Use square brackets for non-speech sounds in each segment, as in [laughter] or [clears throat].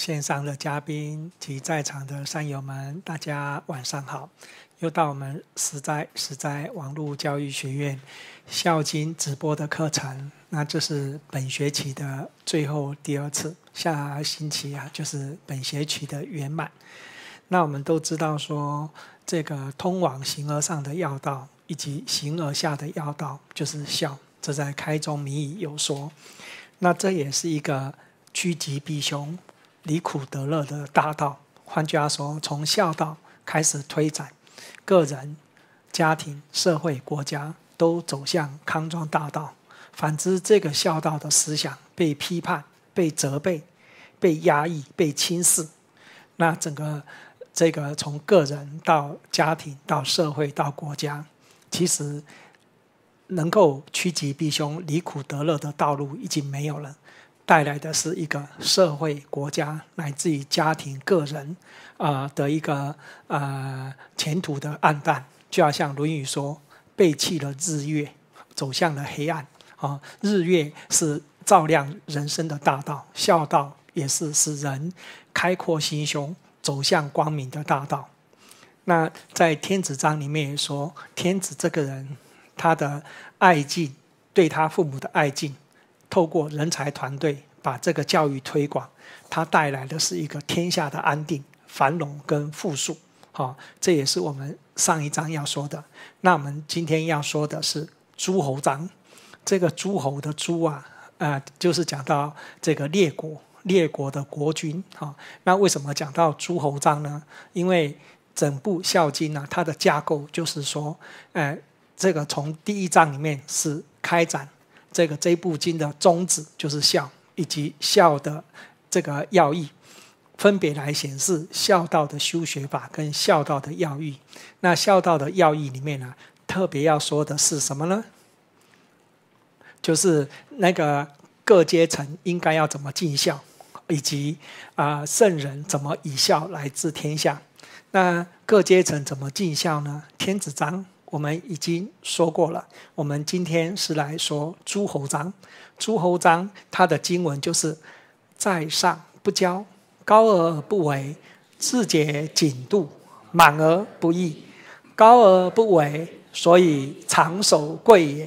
线上的嘉宾及在场的山友们，大家晚上好！又到我们实在实在网络教育学院《孝经》直播的课程。那这是本学期的最后第二次，下星期啊就是本学期的圆满。那我们都知道说，这个通往形而上的要道以及形而下的要道就是孝，这在开宗明义有说。那这也是一个趋吉避凶。离苦得乐的大道，换句话说，从孝道开始推展，个人、家庭、社会、国家都走向康庄大道。反之，这个孝道的思想被批判、被责备、被压抑、被轻视，那整个这个从个人到家庭到社会到国家，其实能够趋吉避凶、离苦得乐的道路已经没有了。带来的是一个社会、国家乃至于家庭、个人，啊的一个呃前途的暗淡，就要像《论语》说，背弃了日月，走向了黑暗啊！日月是照亮人生的大道，孝道也是使人开阔心胸、走向光明的大道。那在天子章里面也说，天子这个人，他的爱敬，对他父母的爱敬。透过人才团队把这个教育推广，它带来的是一个天下的安定、繁荣跟富庶。好，这也是我们上一章要说的。那我们今天要说的是诸侯章，这个诸侯的“诸”啊，呃，就是讲到这个列国、列国的国君。哦，那为什么讲到诸侯章呢？因为整部《孝经》呢，它的架构就是说，呃，这个从第一章里面是开展。这个这部经的宗旨就是孝，以及孝的这个要义，分别来显示孝道的修学法跟孝道的要义。那孝道的要义里面呢，特别要说的是什么呢？就是那个各阶层应该要怎么尽孝，以及啊圣人怎么以孝来治天下。那各阶层怎么尽孝呢？天子章。我们已经说过了，我们今天是来说诸侯章。诸侯章它的经文就是：在上不骄，高而不为；自节谨度，满而不溢。高而不为，所以长守贵也；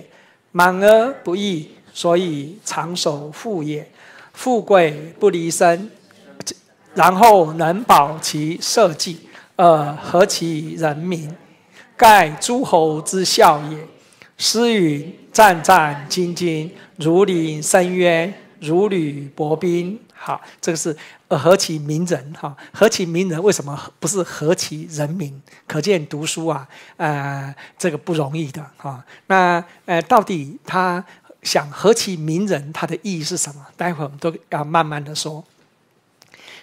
满而不溢，所以长守富也。富贵不离身，然后能保其社稷，而和其人民。盖诸侯之笑也。诗云：“战战兢兢，如临深渊，如履薄冰。”好，这个是何其名人哈？何其名人？为什么不是何其人民？可见读书啊，呃，这个不容易的哈。那呃，到底他想何其名人？他的意义是什么？待会我们都要慢慢的说。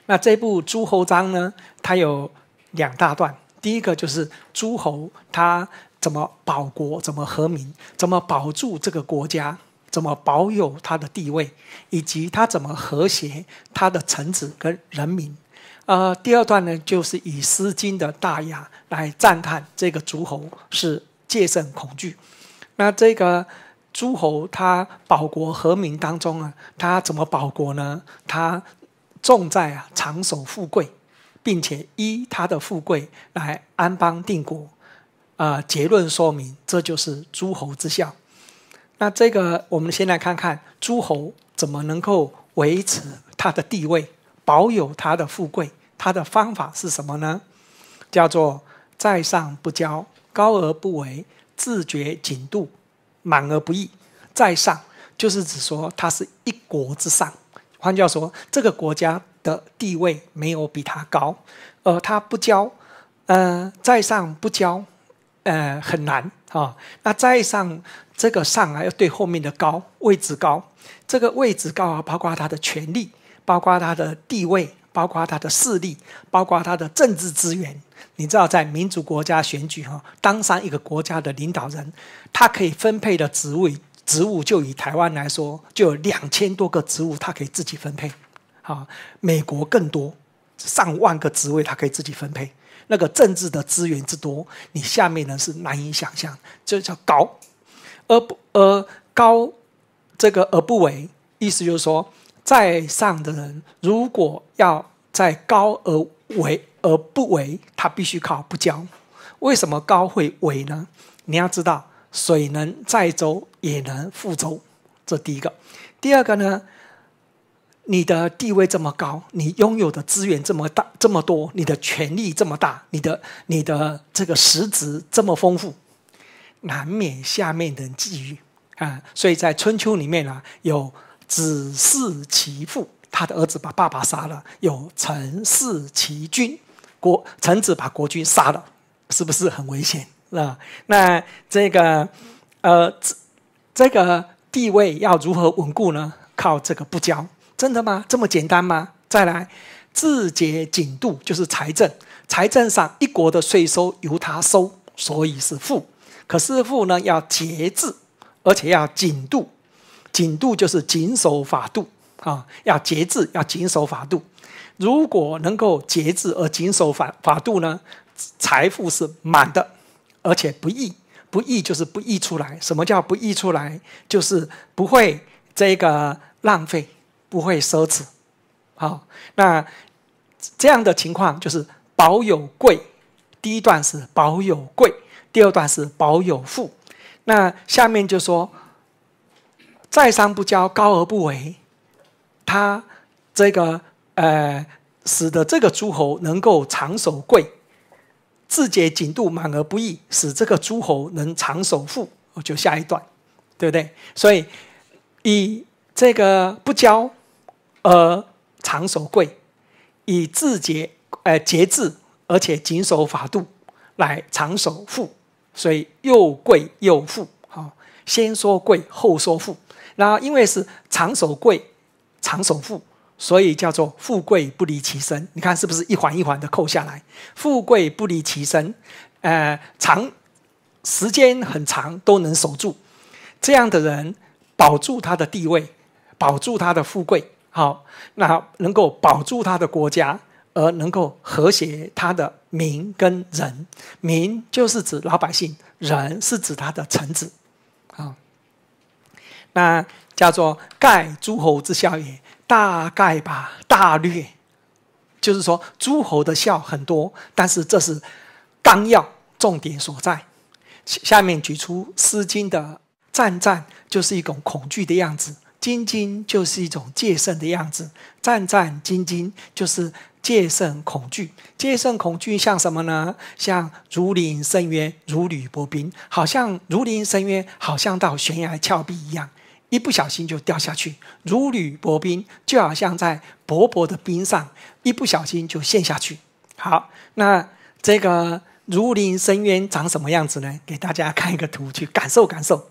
那这部《诸侯章》呢，它有两大段。第一个就是诸侯他怎么保国、怎么和民、怎么保住这个国家、怎么保有他的地位，以及他怎么和谐他的臣子跟人民。呃，第二段呢，就是以《诗经》的大雅来赞叹这个诸侯是戒慎恐惧。那这个诸侯他保国和民当中啊，他怎么保国呢？他重在啊长守富贵。并且依他的富贵来安邦定国，啊，结论说明这就是诸侯之效。那这个我们先来看看诸侯怎么能够维持他的地位、保有他的富贵？他的方法是什么呢？叫做在上不骄，高而不为，自觉谨度，满而不溢。在上就是指说他是一国之上，换句话说，这个国家。的地位没有比他高，而他不交，呃，在上不交，呃，很难啊。那在上这个上啊，要对后面的高位置高，这个位置高啊，包括他的权力，包括他的地位，包括他的势力，包括他的政治资源。你知道，在民主国家选举哈，当上一个国家的领导人，他可以分配的职位，职务就以台湾来说，就有两千多个职务，他可以自己分配。啊，美国更多上万个职位，他可以自己分配。那个政治的资源之多，你下面人是难以想象。这叫高而不而高，这个而不为，意思就是说，在上的人如果要在高而为而不为，他必须靠不骄。为什么高会为呢？你要知道，水能载舟，也能覆舟。这第一个，第二个呢？你的地位这么高，你拥有的资源这么大、这么多，你的权力这么大，你的你的这个实质这么丰富，难免下面的人觊觎啊。所以在春秋里面呢，有子弑其父，他的儿子把爸爸杀了；有臣弑其君，国臣子把国君杀了，是不是很危险啊？那这个呃，这个地位要如何稳固呢？靠这个不骄。真的吗？这么简单吗？再来，自节紧度就是财政，财政上一国的税收由他收，所以是富。可是富呢要节制，而且要紧度。紧度就是谨守法度啊，要节制，要谨守法度。如果能够节制而谨守法法度呢，财富是满的，而且不溢。不溢就是不溢出来。什么叫不溢出来？就是不会这个浪费。不会奢侈，好，那这样的情况就是保有贵，第一段是保有贵，第二段是保有富。那下面就说，在商不骄，高而不为，他这个呃，使得这个诸侯能够长守贵，自节谨度，满而不溢，使这个诸侯能长守富。我就下一段，对不对？所以以这个不骄。而长守贵，以自节，呃节制，而且谨守法度，来长守富，所以又贵又富。好，先说贵，后说富。那因为是长守贵，长守富，所以叫做富贵不离其身。你看是不是一环一环的扣下来？富贵不离其身，呃，长时间很长都能守住，这样的人保住他的地位，保住他的富贵。好，那能够保住他的国家，而能够和谐他的民跟人。民就是指老百姓，人是指他的臣子。啊，那叫做盖诸侯之孝也，大概吧，大略。就是说，诸侯的孝很多，但是这是纲要，重点所在。下面举出《诗经》的战战，就是一种恐惧的样子。兢兢就是一种戒慎的样子，战战兢兢就是戒慎恐惧。戒慎恐惧像什么呢？像如临深渊，如履薄冰。好像如临深渊，好像到悬崖峭壁一样，一不小心就掉下去。如履薄冰，就好像在薄薄的冰上，一不小心就陷下去。好，那这个如临深渊长什么样子呢？给大家看一个图，去感受感受。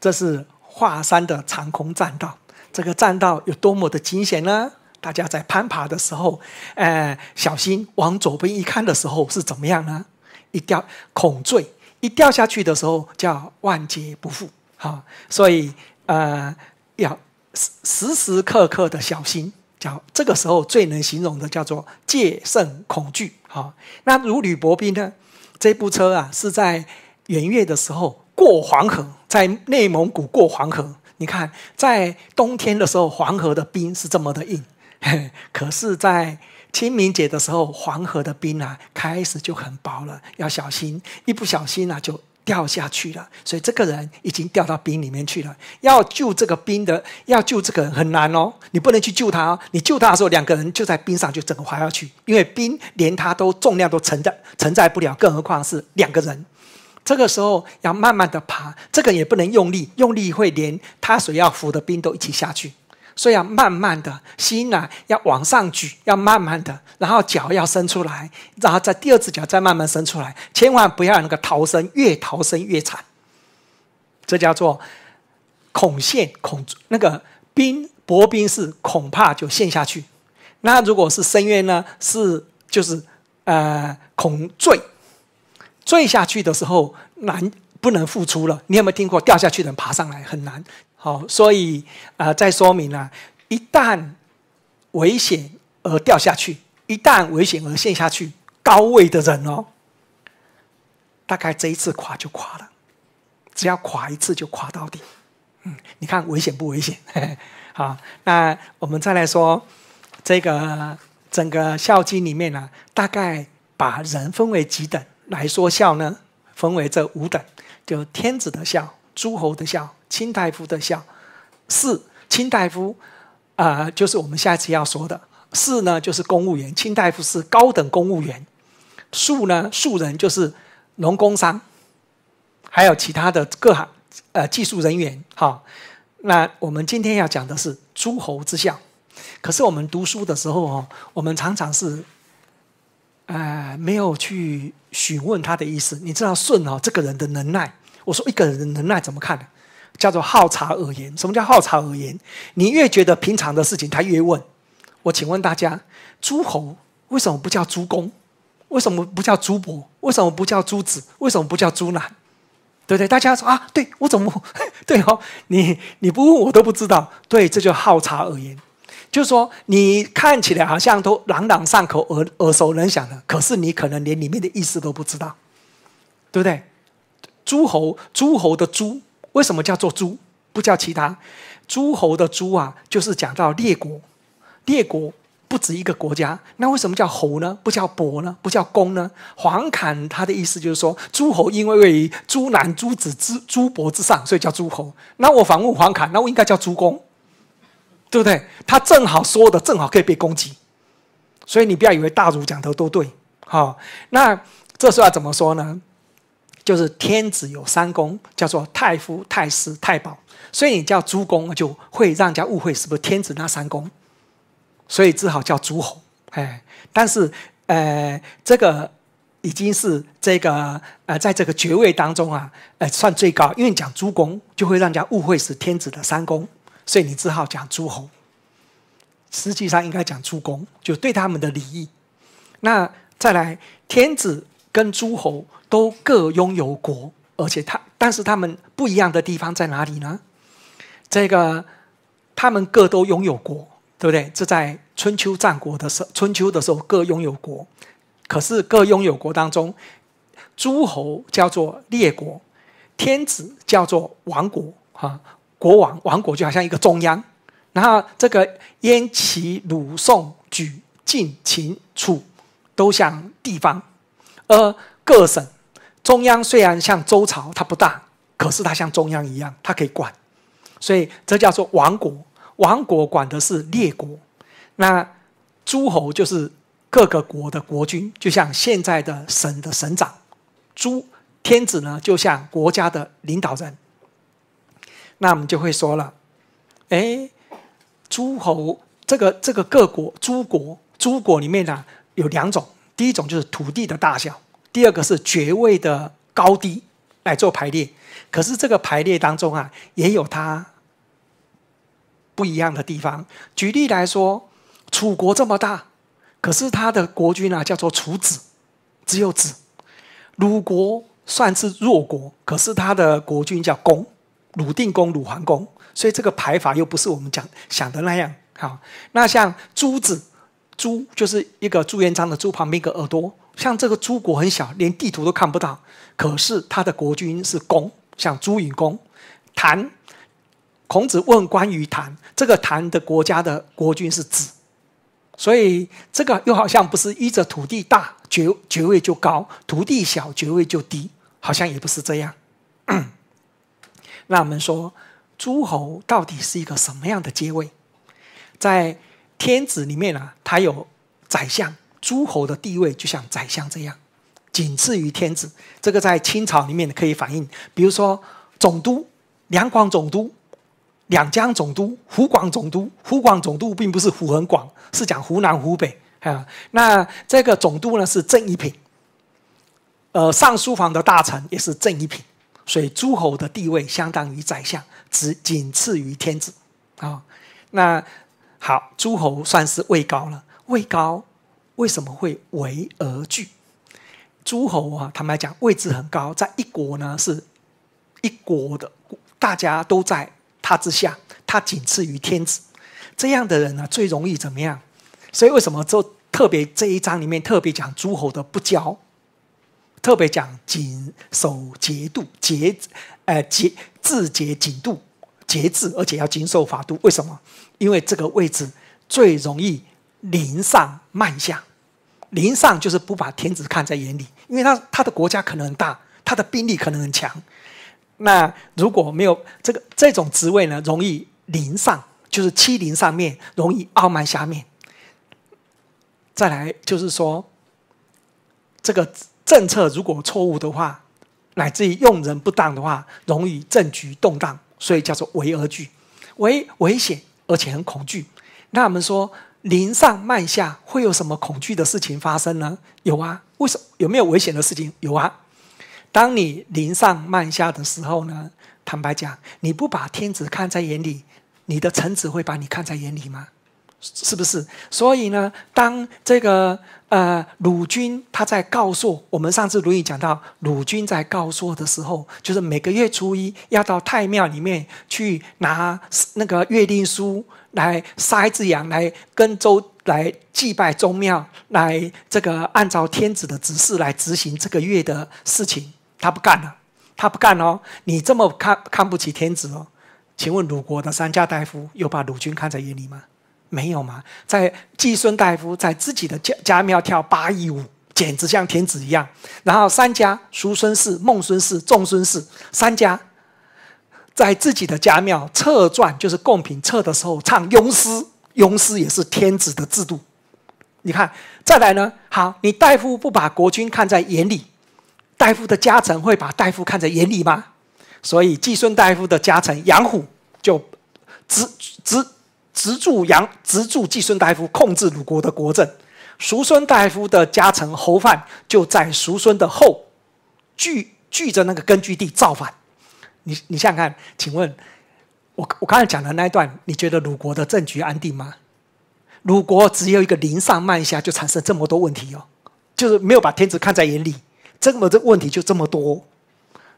这是。华山的长空栈道，这个栈道有多么的惊险呢？大家在攀爬的时候，哎，小心！往左边一看的时候是怎么样呢？一掉，恐坠！一掉下去的时候叫万劫不复啊！所以，呃，要时时时刻刻的小心。叫这个时候最能形容的叫做戒慎恐惧啊！那如履薄冰呢？这部车啊是在元月的时候过黄河。在内蒙古过黄河，你看，在冬天的时候，黄河的冰是这么的硬。[laughs] 可是在清明节的时候，黄河的冰啊，开始就很薄了，要小心，一不小心啊，就掉下去了。所以这个人已经掉到冰里面去了，要救这个冰的，要救这个人很难哦。你不能去救他，哦。你救他的时候，两个人就在冰上就整个滑下去，因为冰连他都重量都承载承载不了，更何况是两个人。这个时候要慢慢的爬，这个也不能用力，用力会连他所要扶的冰都一起下去，所以要慢慢的，心呢要往上举，要慢慢的，然后脚要伸出来，然后在第二只脚再慢慢伸出来，千万不要那个逃生，越逃生越惨。这叫做恐陷恐那个冰薄冰是恐怕就陷下去，那如果是深渊呢，是就是呃恐坠。坠下去的时候难不能复出了，你有没有听过掉下去的人爬上来很难？好，所以啊，再说明啊，一旦危险而掉下去，一旦危险而陷下去，高位的人哦，大概这一次垮就垮了，只要垮一次就垮到底。嗯，你看危险不危险？[laughs] 好，那我们再来说这个整个孝经里面呢，大概把人分为几等。来说孝呢，分为这五等，就天子的孝、诸侯的孝、卿大夫的孝。士、卿大夫啊，就是我们下一次要说的。士呢，就是公务员；卿大夫是高等公务员。庶呢，庶人就是农工商，还有其他的各行呃技术人员。哈，那我们今天要讲的是诸侯之孝。可是我们读书的时候，哦，我们常常是。呃，没有去询问他的意思。你知道舜啊这个人的能耐？我说一个人的能耐怎么看呢？叫做好察而言。什么叫好察而言？你越觉得平常的事情，他越问。我请问大家，诸侯为什么不叫诸公？为什么不叫诸伯？为什么不叫诸子？为什么不叫诸男？对不对？大家说啊，对我怎么对？哦？你你不问我都不知道。对，这就好察而言。就是说你看起来好像都朗朗上口、耳耳熟能详的，可是你可能连里面的意思都不知道，对不对？诸侯，诸侯的“诸”为什么叫做“诸”，不叫其他？诸侯的“诸”啊，就是讲到列国，列国不止一个国家。那为什么叫“侯”呢？不叫“伯”呢？不叫“公”呢？黄侃他的意思就是说，诸侯因为位于诸男诸子之诸伯之上，所以叫诸侯。那我反问黄侃，那我应该叫诸公？对不对？他正好说的，正好可以被攻击，所以你不要以为大儒讲的都对，哈。那这要怎么说呢？就是天子有三公，叫做太傅、太师、太保，所以你叫诸公就会让人家误会是不是天子那三公，所以只好叫诸侯。哎，但是呃，这个已经是这个呃，在这个爵位当中啊，呃，算最高，因为讲诸公就会让人家误会是天子的三公。所以你只好讲诸侯，实际上应该讲诸公，就对他们的礼仪。那再来，天子跟诸侯都各拥有国，而且他但是他们不一样的地方在哪里呢？这个他们各都拥有国，对不对？这在春秋战国的时春秋的时候各拥有国，可是各拥有国当中，诸侯叫做列国，天子叫做王国，哈。国王王国就好像一个中央，然后这个燕、齐、鲁、宋、举、晋、秦、楚，都像地方，呃，各省中央虽然像周朝它不大，可是它像中央一样，它可以管，所以这叫做王国。王国管的是列国，那诸侯就是各个国的国君，就像现在的省的省长。诸天子呢，就像国家的领导人。那我们就会说了，哎，诸侯这个这个各国、诸国、诸国里面呢，有两种，第一种就是土地的大小，第二个是爵位的高低来做排列。可是这个排列当中啊，也有它不一样的地方。举例来说，楚国这么大，可是他的国君啊叫做楚子，只有子；鲁国算是弱国，可是他的国君叫公。鲁定公、鲁桓公，所以这个排法又不是我们讲想的那样。好，那像朱子朱就是一个朱元璋的朱，旁边一个耳朵。像这个朱国很小，连地图都看不到，可是他的国君是公，像朱允公。谭，孔子问关于谭，这个谭的国家的国君是子，所以这个又好像不是依着土地大爵爵位就高，土地小爵位就低，好像也不是这样。那我们说，诸侯到底是一个什么样的阶位？在天子里面呢，他有宰相，诸侯的地位就像宰相这样，仅次于天子。这个在清朝里面可以反映，比如说总督，两广总督、两江总督、湖广总督。湖广总督并不是湖很广，是讲湖南、湖北啊。那这个总督呢是正一品，呃，尚书房的大臣也是正一品。所以诸侯的地位相当于宰相，只仅次于天子啊。那好，诸侯算是位高了。位高为什么会为而惧？诸侯啊，坦白讲，位置很高，在一国呢是，一国的，大家都在他之下，他仅次于天子。这样的人呢，最容易怎么样？所以为什么就特别这一章里面特别讲诸侯的不骄？特别讲谨守节度节，呃节自节谨度节制，而且要谨守法度。为什么？因为这个位置最容易临上慢下。临上就是不把天子看在眼里，因为他他的国家可能很大，他的兵力可能很强。那如果没有这个这种职位呢，容易临上，就是欺凌上面，容易傲慢下面。再来就是说这个。政策如果错误的话，乃至于用人不当的话，容易政局动荡，所以叫做危而惧，危危险而且很恐惧。那我们说临上慢下，会有什么恐惧的事情发生呢？有啊，为什么？有没有危险的事情？有啊。当你临上慢下的时候呢？坦白讲，你不把天子看在眼里，你的臣子会把你看在眼里吗？是不是？所以呢，当这个呃鲁君他在告诉我们，上次鲁豫讲到鲁君在告朔的时候，就是每个月初一要到太庙里面去拿那个月令书来杀一只羊来跟周来祭拜宗庙，来这个按照天子的指示来执行这个月的事情，他不干了，他不干哦！你这么看看不起天子哦？请问鲁国的三家大夫有把鲁君看在眼里吗？没有吗？在季孙大夫在自己的家家庙跳八佾舞，简直像天子一样。然后三家叔孙氏、孟孙氏、仲孙氏三家，在自己的家庙策传，就是贡品策的时候唱庸诗，庸诗也是天子的制度。你看，再来呢？好，你大夫不把国君看在眼里，大夫的家臣会把大夫看在眼里吗？所以季孙大夫的家臣杨虎就只只。直著杨直著季孙大夫控制鲁国的国政，叔孙大夫的家臣侯范就在叔孙的后聚聚着那个根据地造反。你你想想看，请问我我刚才讲的那一段，你觉得鲁国的政局安定吗？鲁国只有一个临上慢下，就产生这么多问题哦，就是没有把天子看在眼里，这么这问题就这么多。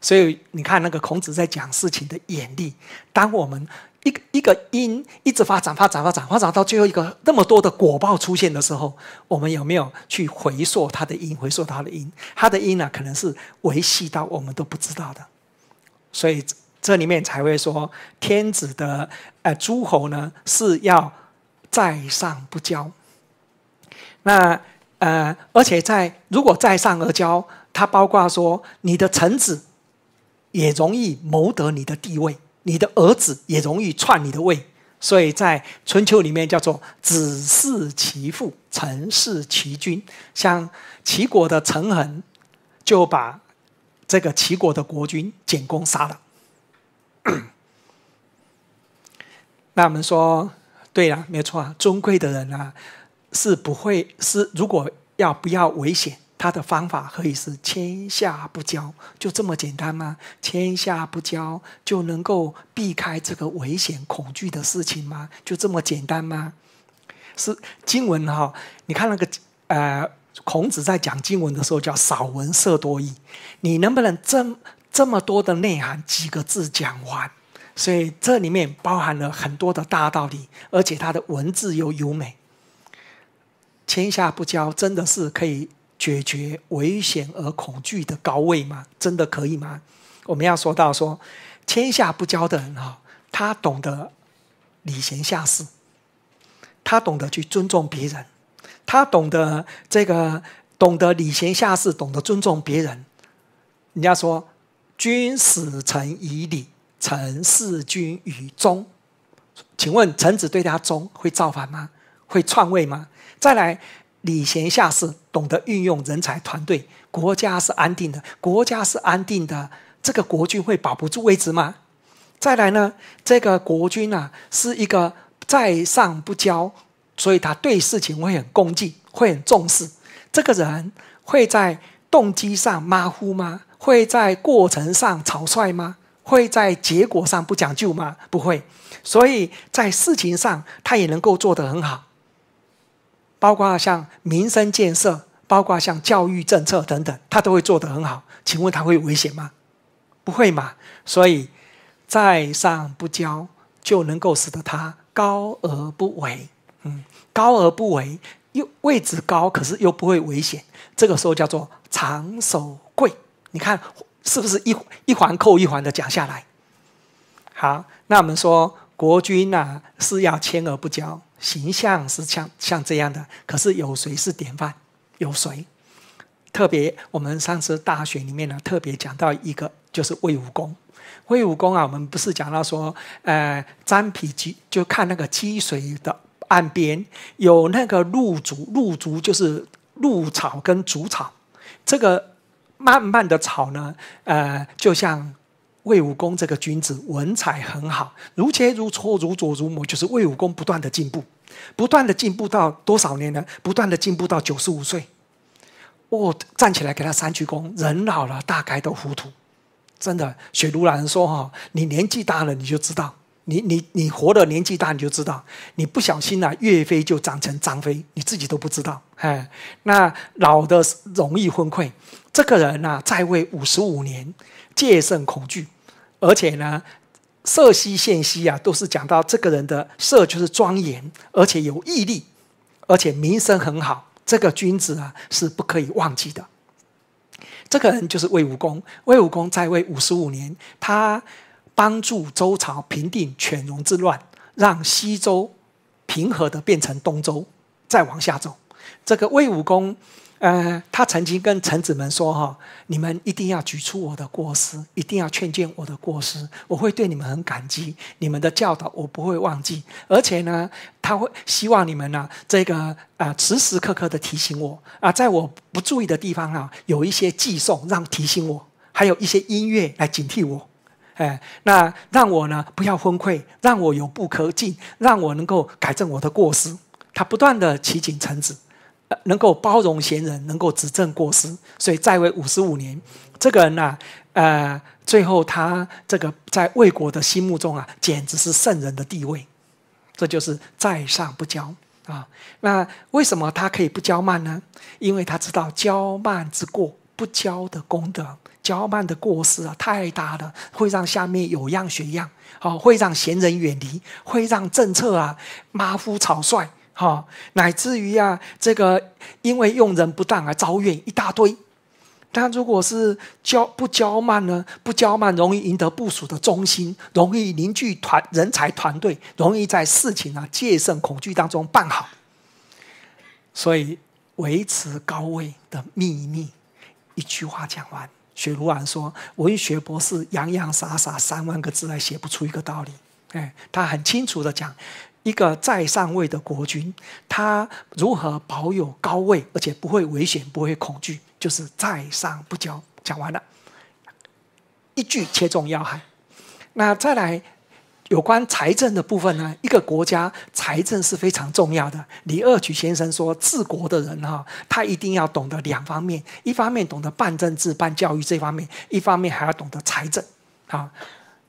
所以你看那个孔子在讲事情的眼力，当我们。一一个因一直发展、发展、发展、发展到最后一个那么多的果报出现的时候，我们有没有去回溯它的因？回溯它的因，它的因呢，可能是维系到我们都不知道的，所以这里面才会说天子的呃诸侯呢是要在上不骄。那呃，而且在如果在上而骄，它包括说你的臣子也容易谋得你的地位。你的儿子也容易篡你的位，所以在春秋里面叫做“子嗣其父，臣弑其君”。像齐国的陈衡就把这个齐国的国君简公杀了。[coughs] 那我们说对了，没错啊，尊贵的人啊是不会是如果要不要危险。他的方法可以是天下不交，就这么简单吗？天下不交就能够避开这个危险恐惧的事情吗？就这么简单吗？是经文哈，你看那个呃，孔子在讲经文的时候叫“少文色多义”，你能不能这这么多的内涵几个字讲完？所以这里面包含了很多的大道理，而且它的文字又优美。天下不交真的是可以。解决危险而恐惧的高位吗？真的可以吗？我们要说到说，天下不交的人啊，他懂得礼贤下士，他懂得去尊重别人，他懂得这个懂得礼贤下士，懂得尊重别人。人家说，君使臣以礼，臣事君以忠。请问，臣子对他忠，会造反吗？会篡位吗？再来，礼贤下士。懂得运用人才团队，国家是安定的。国家是安定的，这个国君会保不住位置吗？再来呢，这个国君啊，是一个在上不骄，所以他对事情会很恭敬，会很重视。这个人会在动机上马虎吗？会在过程上草率吗？会在结果上不讲究吗？不会，所以在事情上他也能够做得很好，包括像民生建设。包括像教育政策等等，他都会做得很好。请问他会有危险吗？不会嘛。所以，在上不骄，就能够使得他高而不为。嗯，高而不为，又位置高，可是又不会危险。这个时候叫做长守贵。你看是不是一一环扣一环的讲下来？好，那我们说国君啊是要谦而不骄，形象是像像这样的。可是有谁是典范？有谁？特别，我们上次大学里面呢，特别讲到一个，就是魏武功。魏武功啊，我们不是讲到说，呃，沾皮积，就看那个积水的岸边有那个露竹，露竹就是露草跟竹草。这个慢慢的草呢，呃，就像魏武功这个君子，文采很好，如切如磋，如琢如磨，就是魏武功不断的进步。不断的进步到多少年呢？不断的进步到九十五岁，我站起来给他三鞠躬。人老了，大概都糊涂，真的。雪如兰人说：“哈，你年纪大了，你就知道，你你你活的年纪大，你就知道，你不小心呐，岳飞就长成张飞，你自己都不知道。”哎，那老的容易昏聩。这个人呢，在位五十五年，戒慎恐惧，而且呢。色兮宪兮啊，都是讲到这个人的色就是庄严，而且有毅力，而且名声很好。这个君子啊是不可以忘记的。这个人就是魏武公，魏武公在位五十五年，他帮助周朝平定犬戎之乱，让西周平和的变成东周。再往下走，这个魏武公。呃，他曾经跟臣子们说：“哈，你们一定要举出我的过失，一定要劝谏我的过失，我会对你们很感激。你们的教导我不会忘记。而且呢，他会希望你们呢，这个啊，时时刻刻的提醒我啊，在我不注意的地方啊，有一些寄送让提醒我，还有一些音乐来警惕我，哎，那让我呢不要昏溃，让我有不可进，让我能够改正我的过失。他不断的提醒臣子。”能够包容贤人，能够指正过失，所以在位五十五年，这个人呢，呃，最后他这个在魏国的心目中啊，简直是圣人的地位。这就是在上不骄啊。那为什么他可以不骄慢呢？因为他知道骄慢之过，不骄的功德，骄慢的过失啊，太大了，会让下面有样学样，好，会让贤人远离，会让政策啊马虎草率。好，乃至于啊，这个因为用人不当而招怨一大堆。但如果是骄不骄慢呢？不骄慢，容易赢得部署的忠心，容易凝聚团人才团队，容易在事情啊戒慎恐惧当中办好。所以维持高位的秘密，一句话讲完。雪如丸说：“文学博士洋洋洒洒三万个字，还写不出一个道理。”哎，他很清楚的讲。一个在上位的国君，他如何保有高位，而且不会危险，不会恐惧，就是在上不骄。讲完了，一句切中要害。那再来有关财政的部分呢？一个国家财政是非常重要的。李二曲先生说，治国的人哈，他一定要懂得两方面：一方面懂得办政治、办教育这方面；一方面还要懂得财政，啊。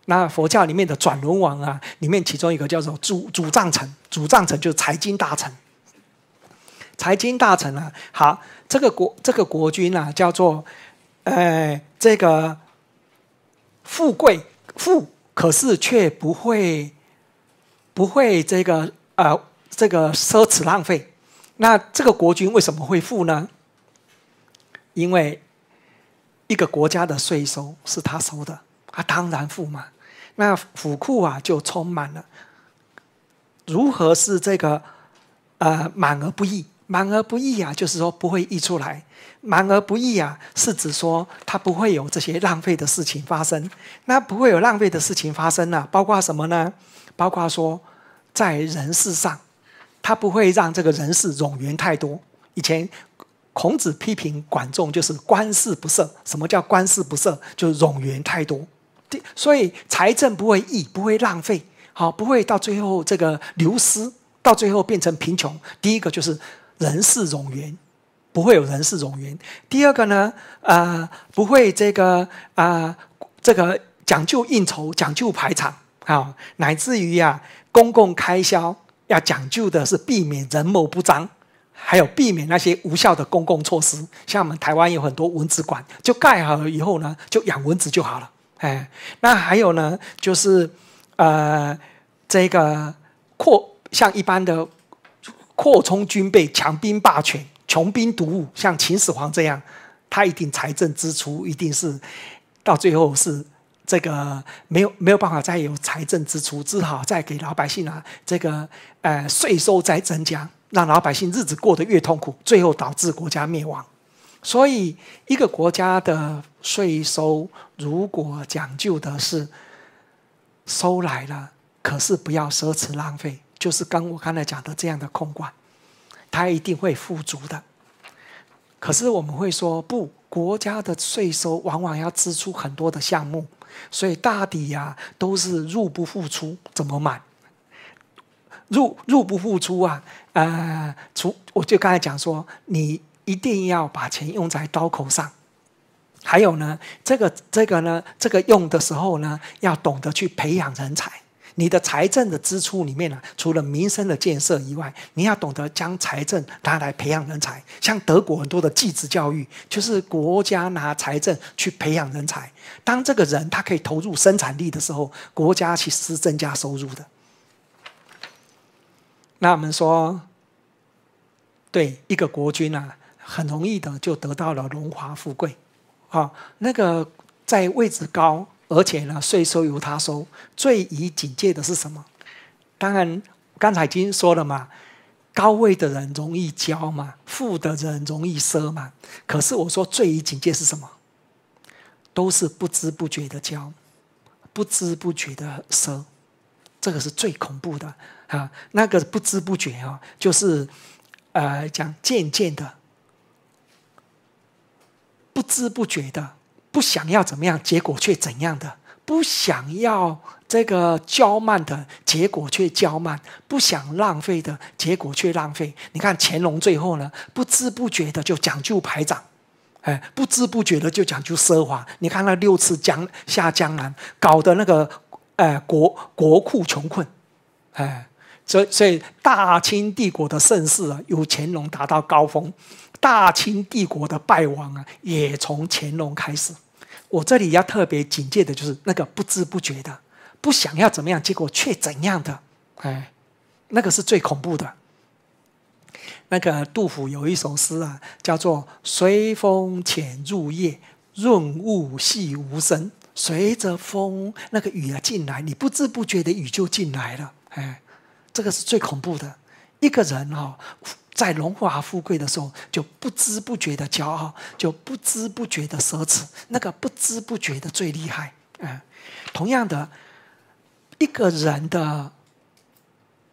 那佛教里面的转轮王啊，里面其中一个叫做主主藏臣，主藏臣就是财经大臣。财经大臣啊，好，这个国这个国君啊，叫做，呃，这个富贵富，可是却不会不会这个呃这个奢侈浪费。那这个国君为什么会富呢？因为一个国家的税收是他收的，他当然富嘛。那府库啊就充满了，如何是这个呃满而不溢？满而不溢啊，就是说不会溢出来。满而不溢啊，是指说它不会有这些浪费的事情发生。那不会有浪费的事情发生啊，包括什么呢？包括说在人事上，他不会让这个人事冗员太多。以前孔子批评管仲就是官事不赦。什么叫官事不赦？就冗员太多。所以财政不会溢，不会浪费，好，不会到最后这个流失，到最后变成贫穷。第一个就是人事冗员，不会有人事冗员。第二个呢，呃，不会这个，呃，这个讲究应酬，讲究排场，好，乃至于呀，公共开销要讲究的是避免人谋不张，还有避免那些无效的公共措施。像我们台湾有很多蚊子馆，就盖好了以后呢，就养蚊子就好了。哎，那还有呢，就是呃，这个扩像一般的扩充军备、强兵霸权、穷兵黩武，像秦始皇这样，他一定财政支出一定是到最后是这个没有没有办法再有财政支出，只好再给老百姓啊，这个呃税收再增加，让老百姓日子过得越痛苦，最后导致国家灭亡。所以一个国家的。税收如果讲究的是收来了，可是不要奢侈浪费，就是跟我刚才讲的这样的空管，它一定会富足的。可是我们会说不，国家的税收往往要支出很多的项目，所以大抵呀都是入不敷出，怎么买？入入不敷出啊！呃，除我就刚才讲说，你一定要把钱用在刀口上。还有呢，这个这个呢，这个用的时候呢，要懂得去培养人才。你的财政的支出里面呢，除了民生的建设以外，你要懂得将财政拿来培养人才。像德国很多的技职教育，就是国家拿财政去培养人才。当这个人他可以投入生产力的时候，国家其实是增加收入的。那我们说，对一个国君啊，很容易的就得到了荣华富贵。啊，那个在位置高，而且呢，税收由他收，最宜警戒的是什么？当然，刚才已经说了嘛，高位的人容易骄嘛，富的人容易奢嘛。可是我说最宜警戒是什么？都是不知不觉的骄，不知不觉的奢，这个是最恐怖的啊！那个不知不觉啊，就是呃，讲渐渐的。不知不觉的，不想要怎么样，结果却怎样的？不想要这个骄慢的，结果却骄慢；不想浪费的，结果却浪费。你看乾隆最后呢，不知不觉的就讲究排场，哎，不知不觉的就讲究奢华。你看那六次江下江南，搞得那个哎国国库穷困，哎，所以所以大清帝国的盛世啊，由乾隆达到高峰。大清帝国的败亡啊，也从乾隆开始。我这里要特别警戒的就是那个不知不觉的，不想要怎么样，结果却怎样的，哎，那个是最恐怖的。那个杜甫有一首诗啊，叫做“随风潜入夜，润物细无声”。随着风，那个雨啊进来，你不知不觉的雨就进来了，哎，这个是最恐怖的。一个人啊。在荣华富贵的时候，就不知不觉的骄傲，就不知不觉的奢侈。那个不知不觉的最厉害。嗯，同样的，一个人的，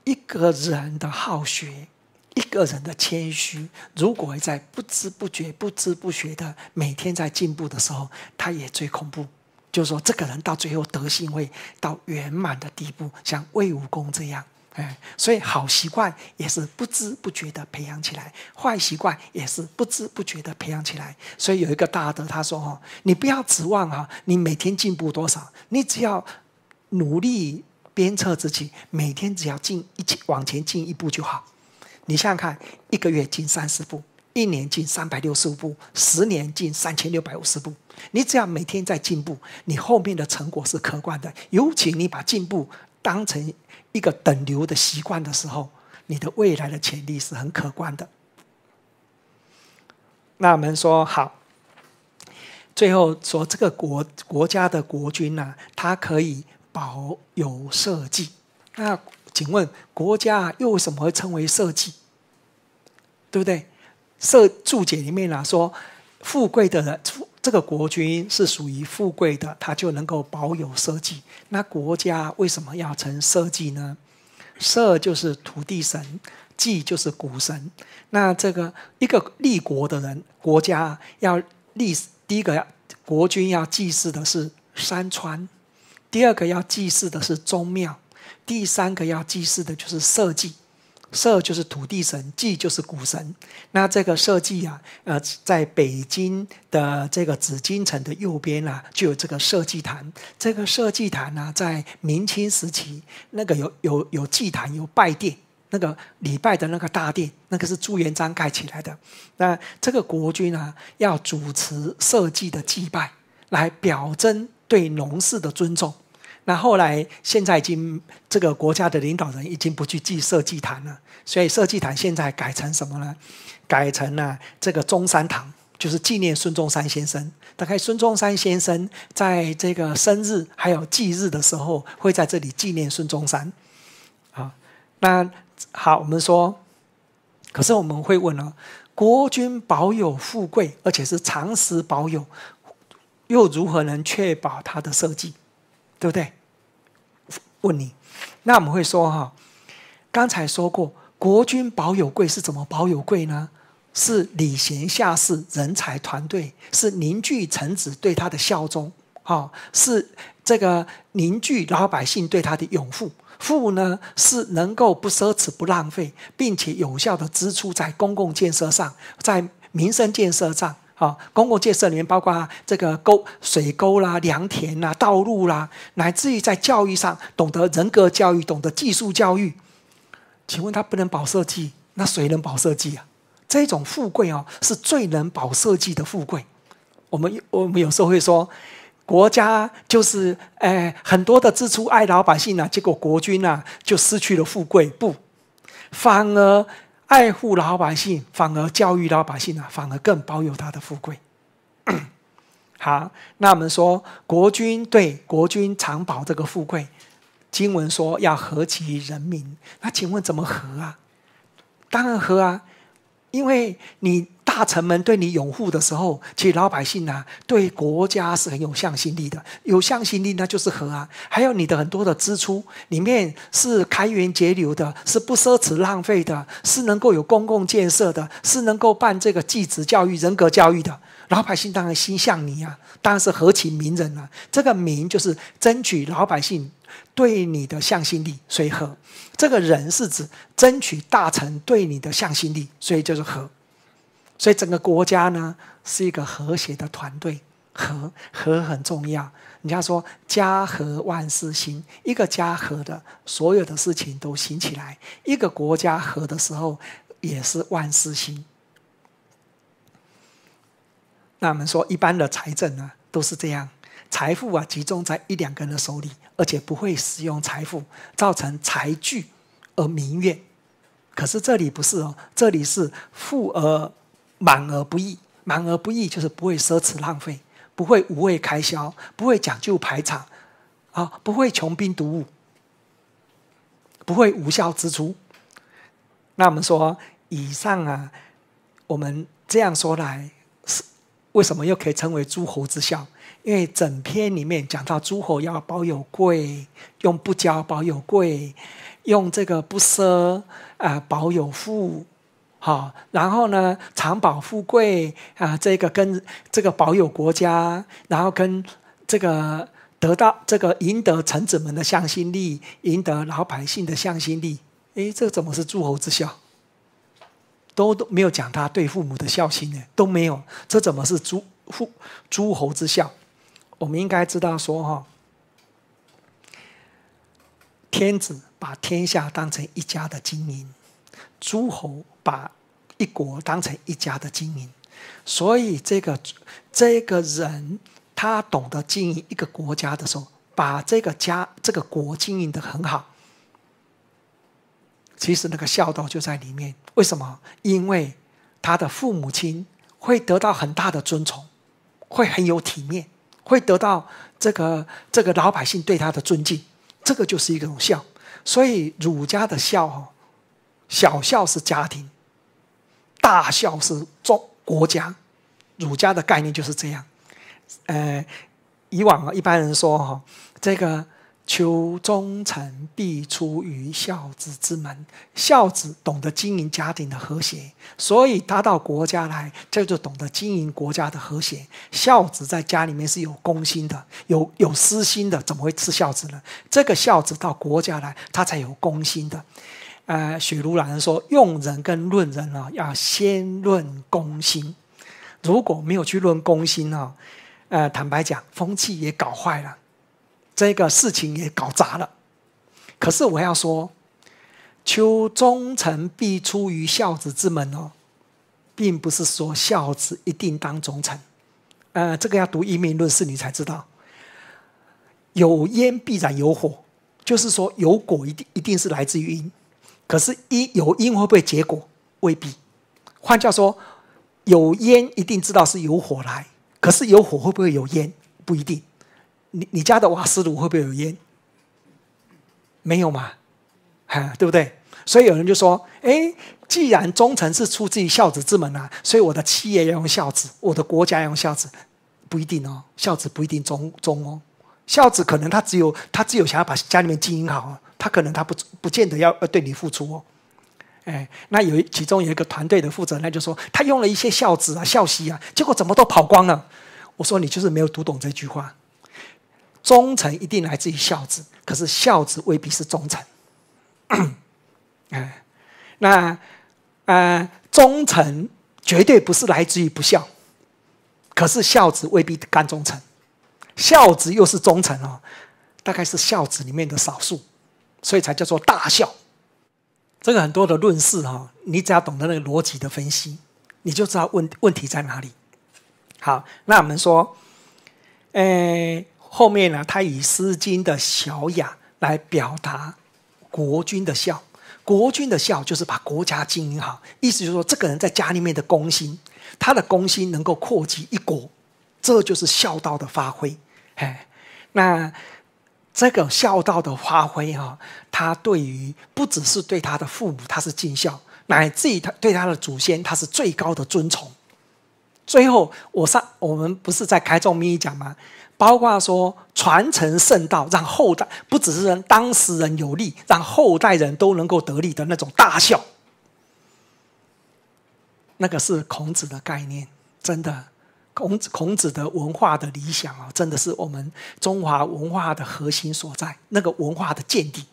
一个人的好学，一个人的谦虚，如果在不知不觉、不知不觉的每天在进步的时候，他也最恐怖。就是说，这个人到最后德性会到圆满的地步，像魏武功这样。哎，所以好习惯也是不知不觉的培养起来，坏习惯也是不知不觉的培养起来。所以有一个大德他说：“哦，你不要指望啊，你每天进步多少？你只要努力鞭策自己，每天只要进一往前进一步就好。你想想看，一个月进三十步，一年进三百六十五步，十年进三千六百五十步。你只要每天在进步，你后面的成果是可观的。尤其你把进步当成……”一个等流的习惯的时候，你的未来的潜力是很可观的。那我们说好，最后说这个国国家的国君呢，他可以保有社稷。那请问国家又为什么称为社稷？对不对？社注解里面呢说，富贵的人。这个国君是属于富贵的，他就能够保有社稷。那国家为什么要成社稷呢？社就是土地神，祭就是谷神。那这个一个立国的人，国家要立第一个，国君要祭祀的是山川；第二个要祭祀的是宗庙；第三个要祭祀的就是社稷。社就是土地神，祭就是谷神。那这个社稷啊，呃，在北京的这个紫禁城的右边啊，就有这个社稷坛。这个社稷坛呢，在明清时期，那个有有有祭坛、有拜殿，那个礼拜的那个大殿，那个是朱元璋盖起来的。那这个国君啊，要主持社稷的祭拜，来表征对农事的尊重。那后来，现在已经这个国家的领导人已经不去祭社祭坛了，所以社祭坛现在改成什么呢？改成了这个中山堂，就是纪念孙中山先生。大概孙中山先生在这个生日还有忌日的时候，会在这里纪念孙中山。啊，那好，我们说，可是我们会问了：国君保有富贵，而且是长时保有，又如何能确保他的设稷？对不对？问你，那我们会说哈，刚才说过，国君保有贵是怎么保有贵呢？是礼贤下士，人才团队是凝聚臣子对他的效忠，啊，是这个凝聚老百姓对他的拥护。富呢是能够不奢侈、不浪费，并且有效的支出在公共建设上，在民生建设上。好，公共建设里面包括这个沟、水沟啦、良田啦、道路啦，乃至于在教育上，懂得人格教育，懂得技术教育。请问他不能保设计，那谁能保设计啊？这种富贵哦，是最能保设计的富贵。我们我们有时候会说，国家就是哎，很多的支出爱老百姓啊，结果国君啊就失去了富贵，不，反而。爱护老百姓，反而教育老百姓啊，反而更保有他的富贵。[coughs] 好，那我们说国君对国君常保这个富贵，经文说要和其人民，那请问怎么和啊？当然和啊。因为你大臣们对你拥护的时候，其实老百姓啊对国家是很有向心力的。有向心力，那就是和啊。还有你的很多的支出里面是开源节流的，是不奢侈浪费的，是能够有公共建设的，是能够办这个继职教育、人格教育的。老百姓当然心向你呀，当然是何其名人了。这个“民”就是争取老百姓对你的向心力，所以和；这个人是指争取大臣对你的向心力，所以就是和。所以整个国家呢是一个和谐的团队，和和很重要。人家说“家和万事兴”，一个家和的所有的事情都兴起来；一个国家和的时候，也是万事兴。那我们说，一般的财政呢，都是这样，财富啊，集中在一两个人的手里，而且不会使用财富，造成财聚而民怨。可是这里不是哦，这里是富而满而不溢，满而不溢就是不会奢侈浪费，不会无谓开销，不会讲究排场，啊，不会穷兵黩武，不会无效支出。那我们说，以上啊，我们这样说来。为什么又可以称为诸侯之孝？因为整篇里面讲到诸侯要保有贵，用不骄保有贵，用这个不奢啊保有富，好，然后呢，长保富贵啊，这个跟这个保有国家，然后跟这个得到这个赢得臣子们的向心力，赢得老百姓的向心力，诶，这怎么是诸侯之孝？都都没有讲他对父母的孝心呢，都没有，这怎么是诸父诸侯之孝？我们应该知道说哈，天子把天下当成一家的经营，诸侯把一国当成一家的经营，所以这个这个人他懂得经营一个国家的时候，把这个家这个国经营的很好，其实那个孝道就在里面。为什么？因为他的父母亲会得到很大的尊崇，会很有体面，会得到这个这个老百姓对他的尊敬。这个就是一种孝。所以儒家的孝，小孝是家庭，大孝是中国家。儒家的概念就是这样。呃，以往一般人说，哈，这个。求忠臣必出于孝子之门，孝子懂得经营家庭的和谐，所以他到国家来，这就懂得经营国家的和谐。孝子在家里面是有公心的，有有私心的，怎么会吃孝子呢？这个孝子到国家来，他才有公心的。呃，雪如老人说，用人跟论人啊，要先论公心，如果没有去论公心啊，呃，坦白讲，风气也搞坏了。这个事情也搞砸了，可是我要说，求忠臣必出于孝子之门哦，并不是说孝子一定当忠臣，呃，这个要读《移民论释》你才知道，有烟必然有火，就是说有果一定一定是来自于因，可是因有因会不会结果未必，换句说，有烟一定知道是有火来，可是有火会不会有烟不一定。你你家的瓦斯炉会不会有烟？没有嘛，哈，对不对？所以有人就说：“哎，既然忠诚是出自于孝子之门啊，所以我的企业要用孝子，我的国家要用孝子，不一定哦，孝子不一定忠忠哦，孝子可能他只有他只有想要把家里面经营好，他可能他不不见得要要对你付出哦。”哎，那有其中有一个团队的负责，那就说他用了一些孝子啊孝媳啊，结果怎么都跑光了。我说你就是没有读懂这句话。忠诚一定来自于孝子，可是孝子未必是忠诚。[coughs] 哎，那呃，忠诚绝对不是来自于不孝，可是孝子未必干忠诚，孝子又是忠诚哦，大概是孝子里面的少数，所以才叫做大孝。这个很多的论事哈，你只要懂得那个逻辑的分析，你就知道问问题在哪里。好，那我们说，呃。后面呢？他以《诗经》的《小雅》来表达国君的孝。国君的孝就是把国家经营好，意思就是说，这个人在家里面的功心，他的功心能够扩及一国，这就是孝道的发挥。嘿，那这个孝道的发挥啊，他对于不只是对他的父母，他是尽孝，乃至于他对他的祖先，他是最高的尊崇。最后，我上我们不是在开宗明义讲吗？包括说传承圣道，让后代不只是让当时人有利，让后代人都能够得利的那种大孝，那个是孔子的概念。真的，孔子孔子的文化的理想啊，真的是我们中华文化的核心所在，那个文化的见地。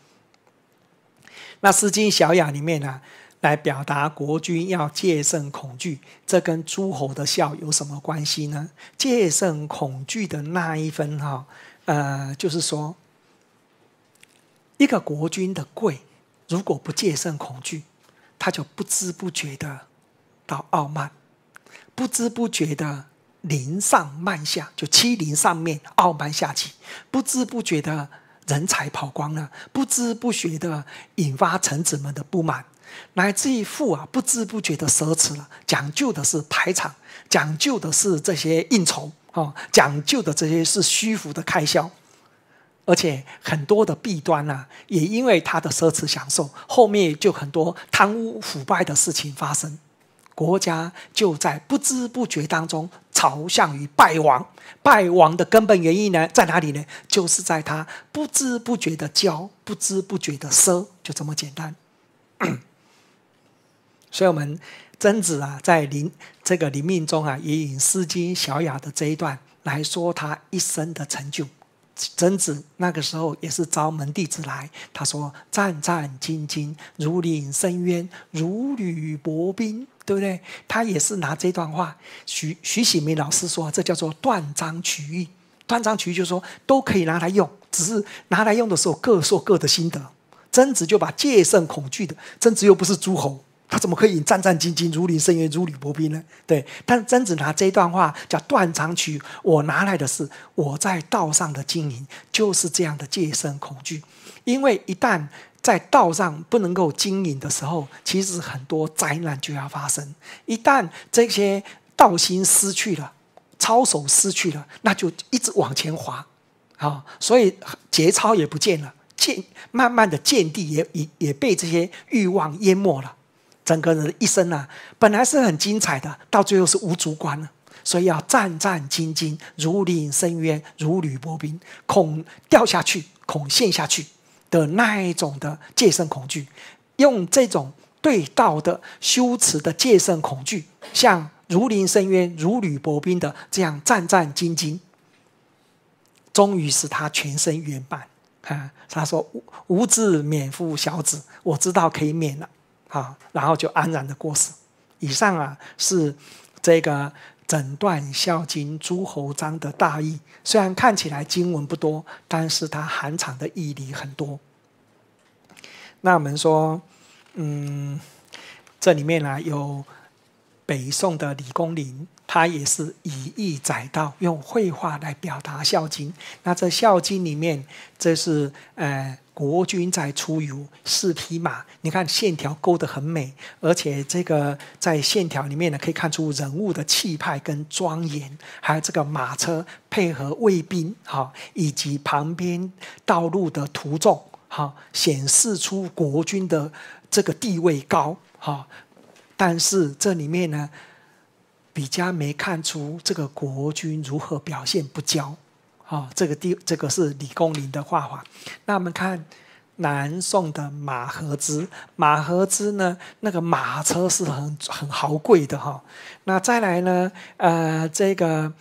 那《诗经·小雅》里面呢？来表达国君要戒慎恐惧，这跟诸侯的孝有什么关系呢？戒慎恐惧的那一分哈，呃，就是说，一个国君的贵，如果不戒慎恐惧，他就不知不觉的到傲慢，不知不觉的临上慢下，就欺凌上面，傲慢下去，不知不觉的人才跑光了，不知不觉的引发臣子们的不满。来自于富啊，不知不觉的奢侈了，讲究的是排场，讲究的是这些应酬啊，讲究的这些是虚浮的开销，而且很多的弊端呢，也因为他的奢侈享受，后面就很多贪污腐败的事情发生，国家就在不知不觉当中朝向于败亡。败亡的根本原因呢，在哪里呢？就是在他不知不觉的骄，不知不觉的奢，就这么简单。所以，我们曾子啊，在临这个临命中啊，也引《诗经·小雅》的这一段来说他一生的成就。曾子那个时候也是招门弟子来，他说：“战战兢兢，如临深渊，如履薄冰。”对不对？他也是拿这段话。徐徐喜梅老师说，这叫做断章取义。断章取义就是说，都可以拿来用，只是拿来用的时候各说各的心得。曾子就把戒慎恐惧的，曾子又不是诸侯。他怎么可以战战兢兢、如临深渊、如履薄冰呢？对，但曾子拿这段话叫《断肠曲》，我拿来的是我在道上的经营，就是这样的戒慎恐惧。因为一旦在道上不能够经营的时候，其实很多灾难就要发生。一旦这些道心失去了，操守失去了，那就一直往前滑啊！所以节操也不见了，见慢慢的见地也也也被这些欲望淹没了。整个人的一生啊，本来是很精彩的，到最后是无主观了，所以要战战兢兢，如临深渊，如履薄冰，恐掉下去，恐陷下去的那一种的戒慎恐惧，用这种对道的修持的戒慎恐惧，像如临深渊，如履薄冰的这样战战兢兢，终于使他全身圆满。啊，他说无无智免夫小子，我知道可以免了。好，然后就安然的过世。以上啊是这个整段《孝经》诸侯章的大意。虽然看起来经文不多，但是它含藏的义理很多。那我们说，嗯，这里面呢有北宋的李公麟，他也是以意载道，用绘画来表达《孝经》。那这《孝经》里面，这是呃。国军在出游，四匹马，你看线条勾得很美，而且这个在线条里面呢，可以看出人物的气派跟庄严，还有这个马车配合卫兵，哈，以及旁边道路的涂众，哈，显示出国军的这个地位高，哈，但是这里面呢，比较没看出这个国军如何表现不骄。哦，这个地，这个是李公麟的画法。那我们看南宋的马和之，马和之呢，那个马车是很很豪贵的哈。那再来呢，呃，这个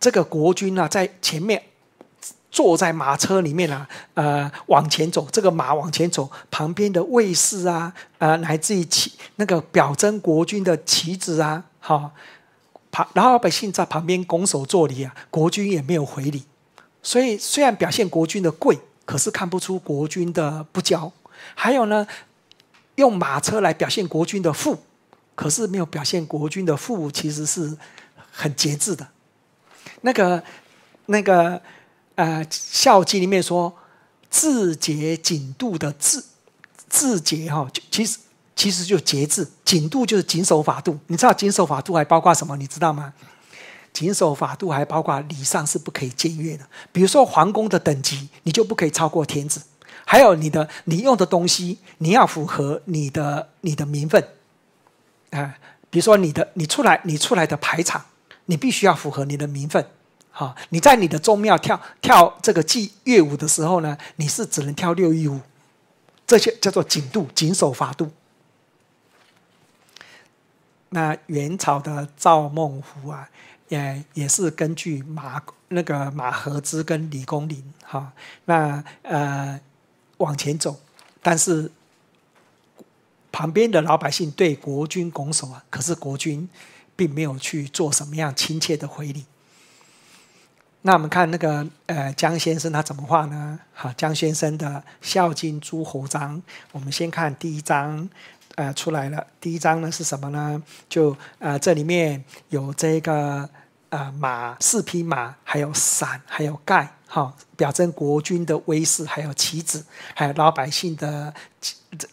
这个国君啊，在前面坐在马车里面啊，呃，往前走，这个马往前走，旁边的卫士啊，呃，来自于旗那个表征国君的旗子啊，好。然后百姓在旁边拱手作礼啊，国君也没有回礼，所以虽然表现国君的贵，可是看不出国君的不骄。还有呢，用马车来表现国君的富，可是没有表现国君的富其实是很节制的。那个那个呃，《孝经》里面说“自节谨度”的“自自节”哈，其实。其实就节制、谨度，就是谨守法度。你知道谨守法度还包括什么？你知道吗？谨守法度还包括礼上是不可以僭越的。比如说皇宫的等级，你就不可以超过天子。还有你的你用的东西，你要符合你的你的名分。啊，比如说你的你出来你出来的排场，你必须要符合你的名分。好，你在你的宗庙跳跳这个祭乐舞的时候呢，你是只能跳六佾舞。这些叫做谨度，谨守法度。那元朝的赵孟頫啊，也也是根据马那个马和之跟李公麟哈，那呃往前走，但是旁边的老百姓对国君拱手啊，可是国君并没有去做什么样亲切的回礼。那我们看那个呃江先生他怎么画呢？哈，江先生的《孝经诸侯章》，我们先看第一章。呃，出来了。第一张呢是什么呢？就呃，这里面有这个啊马，四匹马，还有伞，还有盖，哈，表征国君的威势，还有旗子，还有老百姓的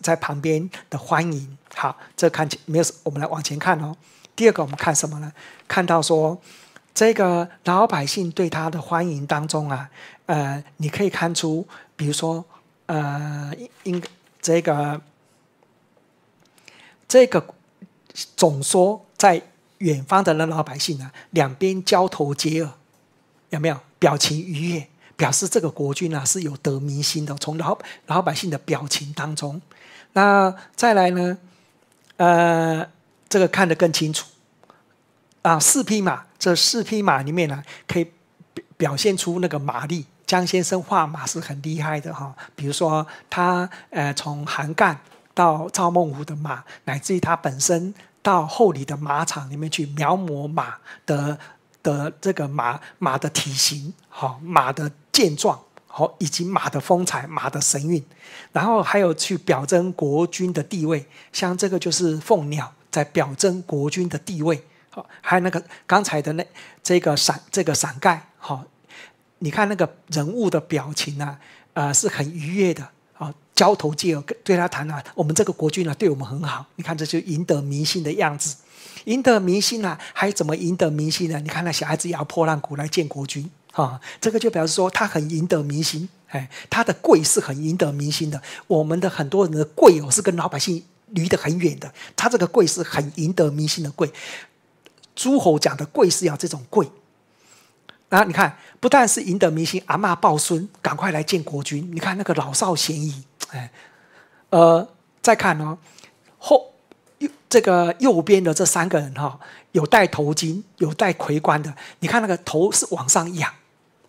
在旁边的欢迎，好，这看起没有？我们来往前看哦。第二个，我们看什么呢？看到说这个老百姓对他的欢迎当中啊，呃，你可以看出，比如说呃，应这个。这个总说在远方的那老百姓呢，两边交头接耳，有没有？表情愉悦，表示这个国君啊是有得民心的。从老老百姓的表情当中，那再来呢，呃，这个看得更清楚啊。四匹马，这四匹马里面呢，可以表现出那个马力。江先生画马是很厉害的哈，比如说他呃，从韩干。到赵孟頫的马，乃至于他本身到后里的马场里面去描摹马的的这个马马的体型，好马的健壮，好以及马的风采、马的神韵，然后还有去表征国君的地位，像这个就是凤鸟在表征国君的地位，好还有那个刚才的那这个伞这个伞盖，好你看那个人物的表情呢，呃是很愉悦的。交头接耳，跟他谈啊，我们这个国君呢，对我们很好。你看，这就赢得民心的样子，赢得民心啊，还怎么赢得民心呢？你看那小孩子摇破烂鼓来见国君啊，这个就表示说他很赢得民心。哎，他的贵是很赢得民心的。我们的很多人的贵哦，是跟老百姓离得很远的。他这个贵是很赢得民心的贵，诸侯讲的贵是要这种贵。那你看，不但是赢得民心，阿妈抱孙，赶快来见国君。你看那个老少咸宜，[tsk] 哎，呃，再看哦，后右这个右边的这三个人哈，有戴头巾、有戴盔冠的。你看那个头是往上仰，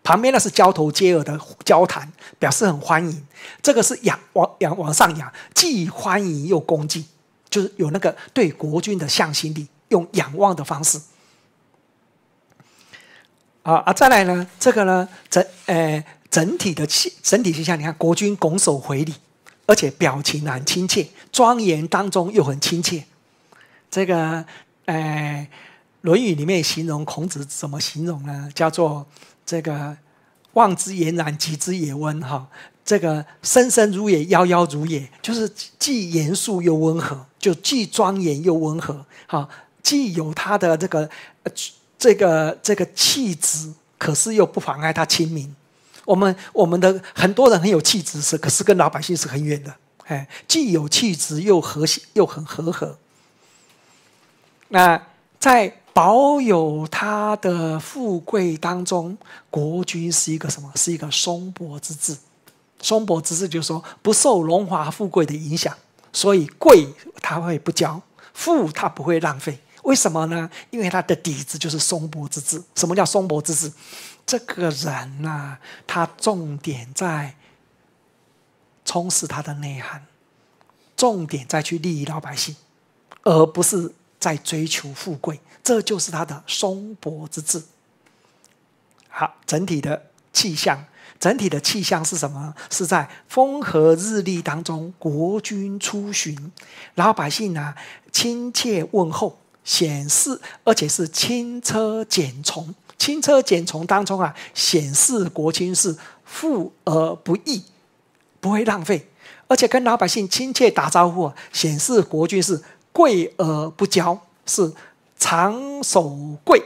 旁边那是交头接耳的交谈，表示很欢迎。这个是仰往仰往上仰，既欢迎又恭敬，就是有那个对国君的向心力，用仰望的方式。啊啊！再来呢，这个呢，整诶整体的形整体形象，你看国君拱手回礼，而且表情很亲切，庄严当中又很亲切。这个诶，《论语》里面形容孔子怎么形容呢？叫做这个“望之俨然，及之也温”哈。这个“深深如也，夭夭如也”，就是既严肃又温和，就既庄严又温和。哈，既有他的这个。这个这个气质，可是又不妨碍他亲民。我们我们的很多人很有气质，是可是跟老百姓是很远的。哎，既有气质，又和，又很和合。那在保有他的富贵当中，国君是一个什么？是一个松柏之志。松柏之志就是说，不受荣华富贵的影响，所以贵他会不骄，富他不会浪费。为什么呢？因为他的底子就是松柏之志。什么叫松柏之志？这个人啊，他重点在充实他的内涵，重点在去利益老百姓，而不是在追求富贵。这就是他的松柏之志。好，整体的气象，整体的气象是什么？是在风和日丽当中，国君出巡，老百姓呢亲切问候。显示，而且是轻车简从。轻车简从当中啊，显示国君是富而不易，不会浪费，而且跟老百姓亲切打招呼，显示国君是贵而不骄，是长守贵，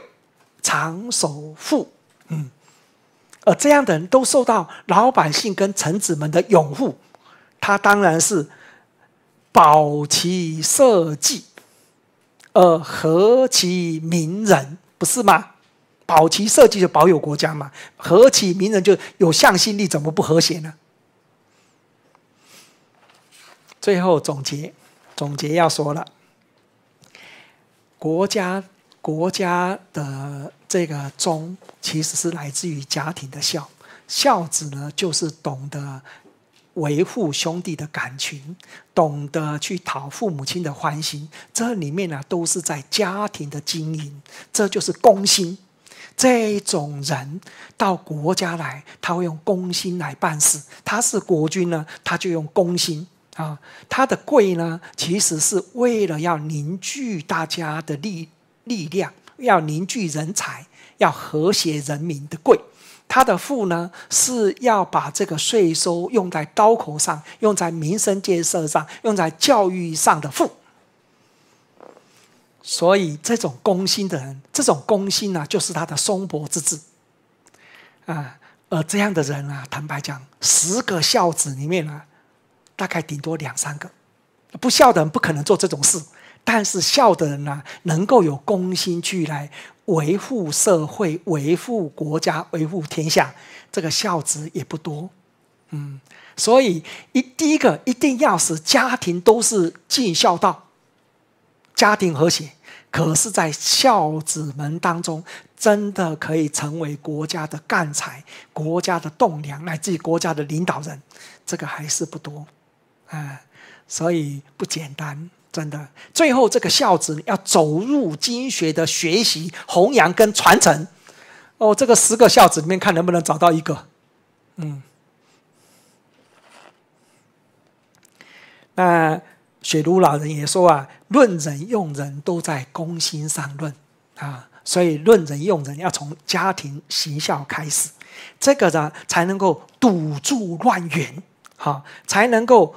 长守富。嗯，而这样的人都受到老百姓跟臣子们的拥护，他当然是保其社稷。呃，何其名人不是吗？保其社稷就保有国家嘛。何其名人就有向心力，怎么不和谐呢？最后总结，总结要说了，国家国家的这个忠其实是来自于家庭的孝，孝子呢就是懂得。维护兄弟的感情，懂得去讨父母亲的欢心，这里面呢都是在家庭的经营，这就是公心。这种人到国家来，他会用公心来办事。他是国君呢，他就用公心啊。他的贵呢，其实是为了要凝聚大家的力力量，要凝聚人才，要和谐人民的贵。他的富呢，是要把这个税收用在刀口上，用在民生建设上，用在教育上的富。所以，这种公心的人，这种公心呢，就是他的松柏之志啊。而这样的人啊，坦白讲，十个孝子里面啊，大概顶多两三个。不孝的人不可能做这种事，但是孝的人呢，能够有公心去来。维护社会、维护国家、维护天下，这个孝子也不多，嗯。所以一第一个一定要使家庭都是尽孝道，家庭和谐。可是，在孝子们当中，真的可以成为国家的干才、国家的栋梁、乃至国家的领导人，这个还是不多，啊，所以不简单。真的，最后这个孝子要走入经学的学习、弘扬跟传承。哦，这个十个孝子里面，看能不能找到一个。嗯，那雪庐老人也说啊，论人用人，都在公心上论啊，所以论人用人要从家庭行孝开始，这个呢，才能够堵住乱源，好，才能够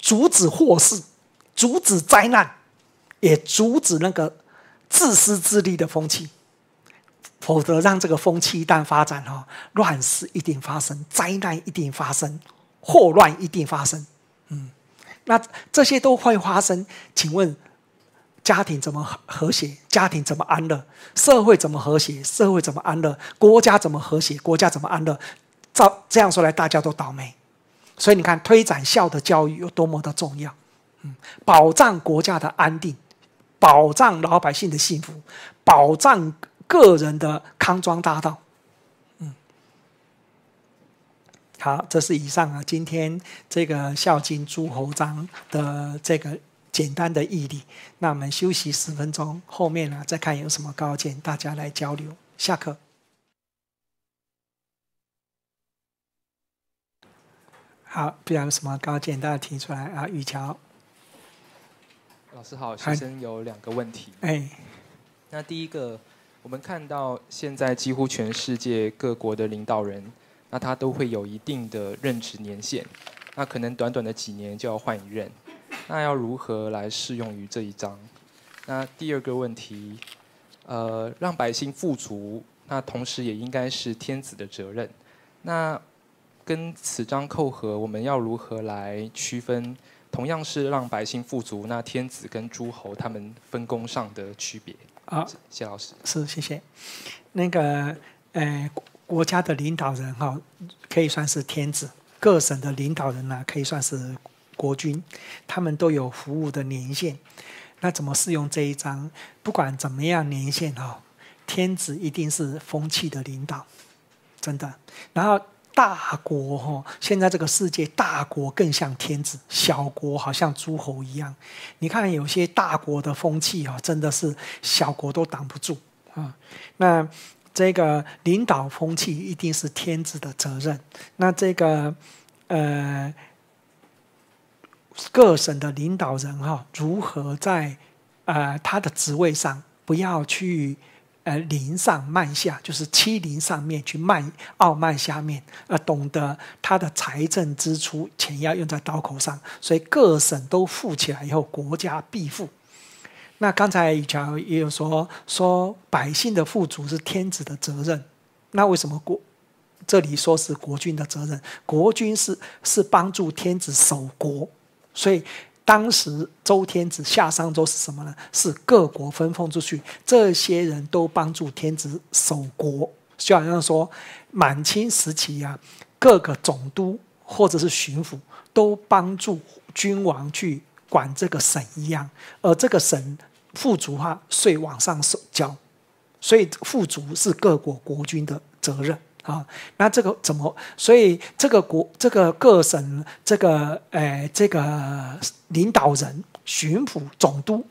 阻止祸事。阻止灾难，也阻止那个自私自利的风气。否则，让这个风气一旦发展哦，乱世一定发生，灾难一定发生，祸乱一定发生。嗯，那这些都会发生。请问，家庭怎么和谐？家庭怎么安乐？社会怎么和谐？社会怎么安乐？国家怎么和谐？国家怎么安乐？照这样说来，大家都倒霉。所以你看，推展孝的教育有多么的重要。嗯，保障国家的安定，保障老百姓的幸福，保障个人的康庄大道。嗯，好，这是以上啊，今天这个《孝经》诸侯章的这个简单的义理。那我们休息十分钟，后面呢再看有什么高见，大家来交流。下课。好，不要有什么高见，大家提出来啊，雨桥。老师好，学生有两个问题。哎，那第一个，我们看到现在几乎全世界各国的领导人，那他都会有一定的任职年限，那可能短短的几年就要换一任，那要如何来适用于这一章？那第二个问题，呃，让百姓富足，那同时也应该是天子的责任，那跟此章扣合，我们要如何来区分？同样是让百姓富足，那天子跟诸侯他们分工上的区别。好，谢老师，是谢谢。那个，呃，国家的领导人哈，可以算是天子；各省的领导人呢，可以算是国君。他们都有服务的年限，那怎么适用这一章？不管怎么样，年限哈，天子一定是风气的领导，真的。然后。大国哈，现在这个世界大国更像天子，小国好像诸侯一样。你看有些大国的风气哈，真的是小国都挡不住啊。那这个领导风气一定是天子的责任。那这个呃，各省的领导人哈，如何在呃他的职位上不要去？呃，零上慢下，就是欺凌上面去慢，傲慢下面。呃，懂得他的财政支出，钱要用在刀口上。所以各省都富起来以后，国家必富。那刚才乔也有说，说百姓的富足是天子的责任，那为什么国这里说是国君的责任？国君是是帮助天子守国，所以。当时周天子下商周是什么呢？是各国分封出去，这些人都帮助天子守国，就好像说满清时期呀，各个总督或者是巡抚都帮助君王去管这个省一样，而这个省富足话税往上收交，所以富足是各国国君的责任。啊，那这个怎么？所以这个国，这个各省，这个呃、这个领导人、巡抚、总督，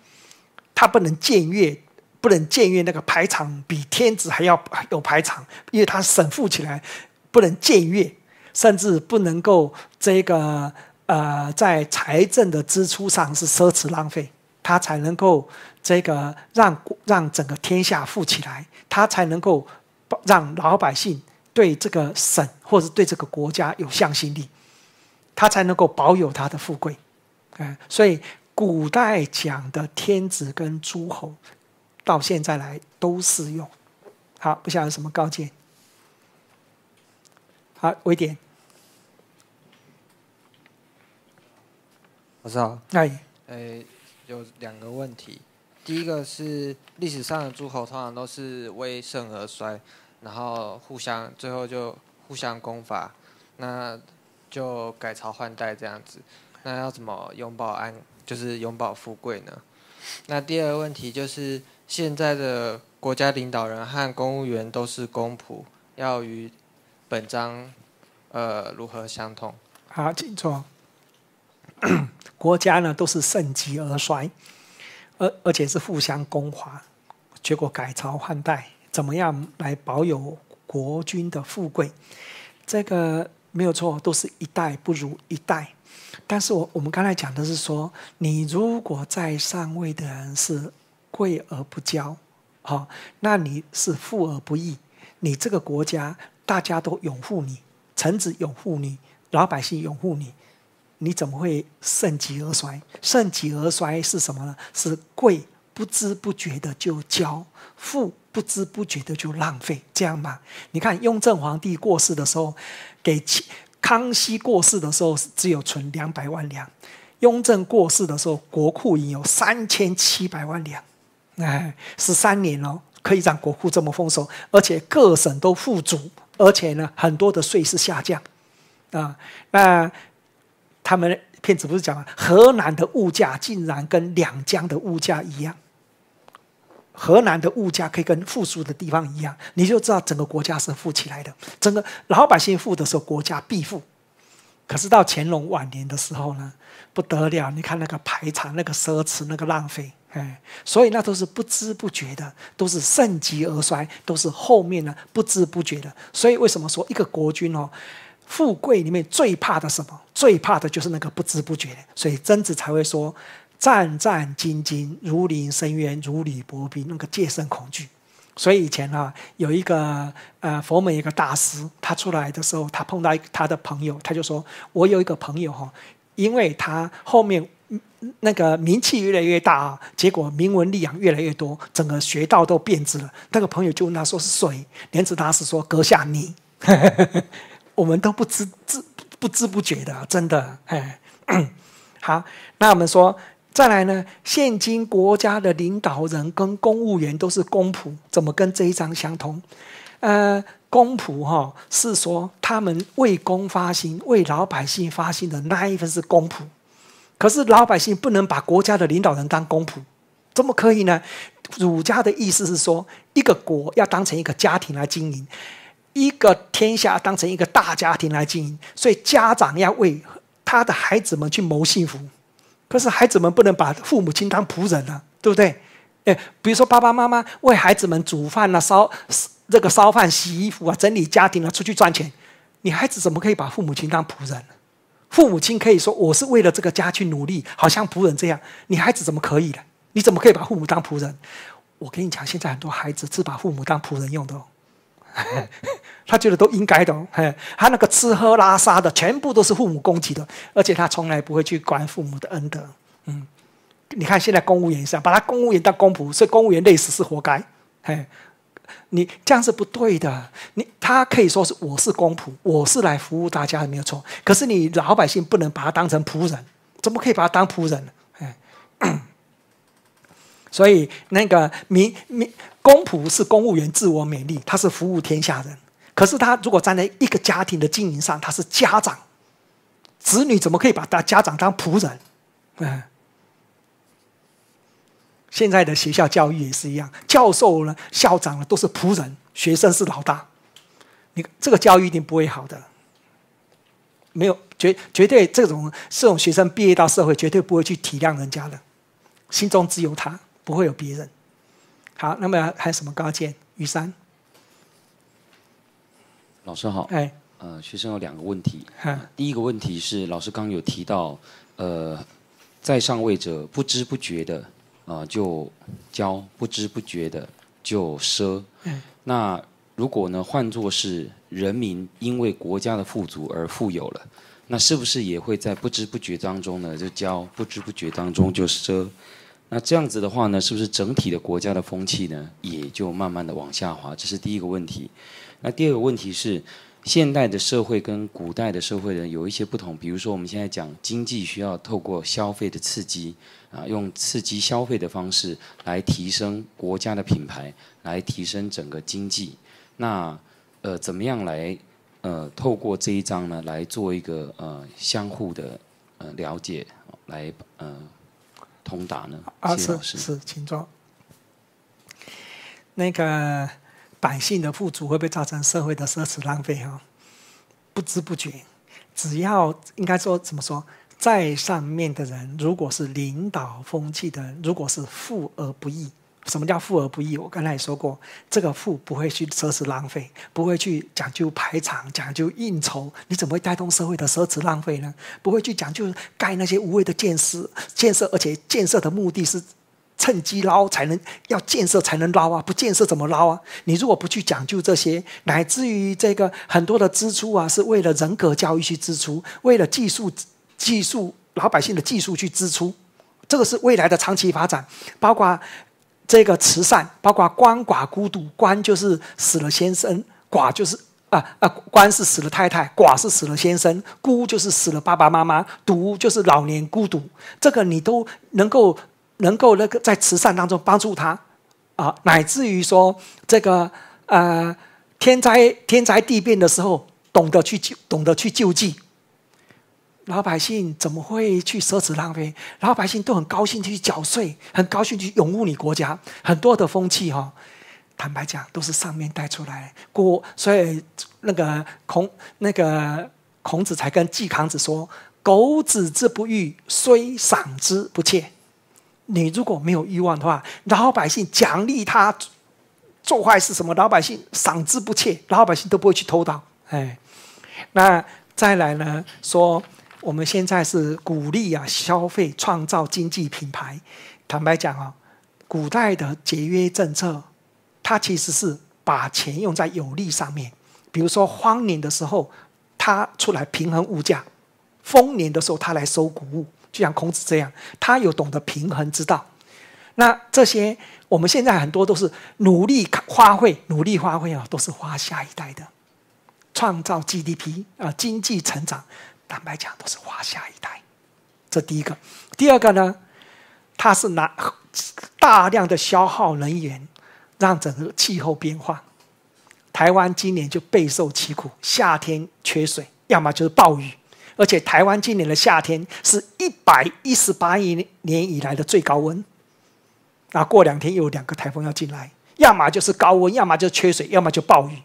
他不能僭越，不能僭越那个排场，比天子还要有排场，因为他省富起来，不能僭越，甚至不能够这个呃，在财政的支出上是奢侈浪费，他才能够这个让让整个天下富起来，他才能够让老百姓。对这个省，或是对这个国家有向心力，他才能够保有他的富贵。哎，所以古代讲的天子跟诸侯，到现在来都适用。好，不晓得有什么高见？好，微点老师好。哎，有两个问题。第一个是历史上的诸侯通常都是威盛而衰。然后互相，最后就互相攻伐，那就改朝换代这样子。那要怎么永保安，就是永保富贵呢？那第二个问题就是，现在的国家领导人和公务员都是公仆，要与本章呃如何相通？好，请坐。[coughs] 国家呢都是盛极而衰，而而且是互相攻伐，结果改朝换代。怎么样来保有国君的富贵？这个没有错，都是一代不如一代。但是我我们刚才讲的是说，你如果在上位的人是贵而不骄，好，那你是富而不义，你这个国家大家都拥护你，臣子拥护你，老百姓拥护你，你怎么会盛极而衰？盛极而衰是什么呢？是贵不知不觉的就骄，富。不知不觉的就浪费，这样吧？你看，雍正皇帝过世的时候，给康熙过世的时候只有存两百万两，雍正过世的时候国库已经有三千七百万两，哎，十三年了，可以让国库这么丰收，而且各省都富足，而且呢，很多的税是下降，啊，那他们骗子不是讲吗？河南的物价竟然跟两江的物价一样。河南的物价可以跟富庶的地方一样，你就知道整个国家是富起来的。整个老百姓富的时候，国家必富。可是到乾隆晚年的时候呢，不得了。你看那个排场，那个奢侈，那个浪费，哎，所以那都是不知不觉的，都是盛极而衰，都是后面呢不知不觉的。所以为什么说一个国君哦，富贵里面最怕的什么？最怕的就是那个不知不觉。所以曾子才会说。战战兢兢，如临深渊，如履薄冰，那个戒慎恐惧。所以以前啊，有一个呃佛门一个大师，他出来的时候，他碰到他的朋友，他就说：“我有一个朋友哈，因为他后面那个名气越来越大啊，结果名闻利养越来越多，整个学道都变质了。”那个朋友就问他说：“是谁？”莲子大师说：“阁下你。[laughs] ”我们都不知知不知不觉的，真的哎。[coughs] 好，那我们说。再来呢？现今国家的领导人跟公务员都是公仆，怎么跟这一章相通？呃，公仆哈是说他们为公发心，为老百姓发心的那一份是公仆。可是老百姓不能把国家的领导人当公仆，怎么可以呢？儒家的意思是说，一个国要当成一个家庭来经营，一个天下当成一个大家庭来经营，所以家长要为他的孩子们去谋幸福。可是孩子们不能把父母亲当仆人啊，对不对？哎，比如说爸爸妈妈为孩子们煮饭啊、烧这个烧饭、洗衣服啊、整理家庭啊、出去赚钱，你孩子怎么可以把父母亲当仆人？父母亲可以说我是为了这个家去努力，好像仆人这样，你孩子怎么可以的？你怎么可以把父母当仆人？我跟你讲，现在很多孩子是把父母当仆人用的。[laughs] 他觉得都应该的，嘿，他那个吃喝拉撒的全部都是父母供给的，而且他从来不会去管父母的恩德。嗯，你看现在公务员上，把他公务员当公仆，所以公务员累死是活该。嘿，你这样是不对的。你他可以说是我是公仆，我是来服务大家的，没有错。可是你老百姓不能把他当成仆人，怎么可以把他当仆人？哎，[clears throat] 所以那个民民公仆是公务员自我勉励，他是服务天下人。可是他如果站在一个家庭的经营上，他是家长，子女怎么可以把大家长当仆人？嗯，现在的学校教育也是一样，教授呢、校长呢都是仆人，学生是老大。你这个教育一定不会好的，没有绝绝对这种这种学生毕业到社会，绝对不会去体谅人家的，心中只有他，不会有别人。好，那么还有什么高见？雨山。老师好。哎，呃，学生有两个问题。哈，第一个问题是老师刚有提到，呃，在上位者不知不觉的啊就教，不知不觉的就奢。那如果呢换作是人民因为国家的富足而富有了，那是不是也会在不知不觉当中呢就教，不知不觉当中就奢？那这样子的话呢，是不是整体的国家的风气呢也就慢慢的往下滑？这是第一个问题。那第二个问题是，现代的社会跟古代的社会人有一些不同。比如说，我们现在讲经济需要透过消费的刺激啊，用刺激消费的方式来提升国家的品牌，来提升整个经济。那呃，怎么样来呃透过这一章呢，来做一个呃相互的呃了解，来呃通达呢？啊，是是，请坐。那个。百姓的富足会不会造成社会的奢侈浪费？哈，不知不觉，只要应该说怎么说，在上面的人如果是领导风气的人，如果是富而不义，什么叫富而不义？我刚才也说过，这个富不会去奢侈浪费，不会去讲究排场、讲究应酬，你怎么会带动社会的奢侈浪费呢？不会去讲究盖那些无谓的建施建设，而且建设的目的是。趁机捞才能要建设才能捞啊，不建设怎么捞啊？你如果不去讲究这些，乃至于这个很多的支出啊，是为了人格教育去支出，为了技术技术老百姓的技术去支出，这个是未来的长期发展。包括这个慈善，包括鳏寡孤独。鳏就是死了先生，寡就是啊啊，鳏是死了太太，寡是死了先生，孤就是死了爸爸妈妈，独就是老年孤独。这个你都能够。能够那个在慈善当中帮助他，啊，乃至于说这个呃天灾天灾地变的时候，懂得去救，懂得去救济老百姓，怎么会去奢侈浪费？老百姓都很高兴去缴税，很高兴去拥护你国家。很多的风气哈，坦白讲都是上面带出来，过所以那个孔那个孔子才跟季康子说：“苟子之不欲，虽赏之不切。”你如果没有欲望的话，老百姓奖励他做坏事什么？老百姓赏之不切，老百姓都不会去偷盗。哎，那再来呢？说我们现在是鼓励啊消费，创造经济品牌。坦白讲啊，古代的节约政策，它其实是把钱用在有利上面。比如说荒年的时候，他出来平衡物价；丰年的时候，他来收谷物。就像孔子这样，他有懂得平衡之道。那这些我们现在很多都是努力花费、努力花费啊，都是花下一代的，创造 GDP 啊，经济成长，坦白讲都是花下一代。这第一个，第二个呢，它是拿大量的消耗能源，让整个气候变化。台湾今年就备受其苦，夏天缺水，要么就是暴雨。而且台湾今年的夏天是一百一十八亿年以来的最高温。那过两天又有两个台风要进来，要么就是高温，要么就缺水，要么就暴雨。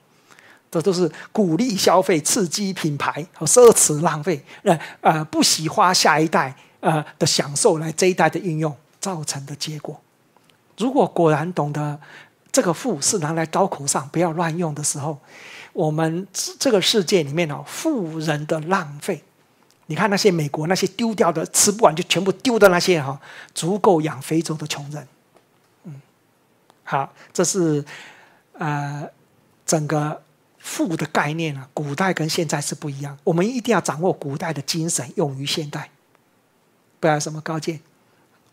这都是鼓励消费、刺激品牌和奢侈浪费，那呃不喜花下一代呃的享受来这一代的应用造成的结果。如果果然懂得这个富是拿来刀口上不要乱用的时候，我们这个世界里面呢，富人的浪费。你看那些美国那些丢掉的吃不完就全部丢的那些哈，足够养非洲的穷人。嗯，好，这是呃整个富的概念啊，古代跟现在是不一样。我们一定要掌握古代的精神，用于现代。不要什么高见，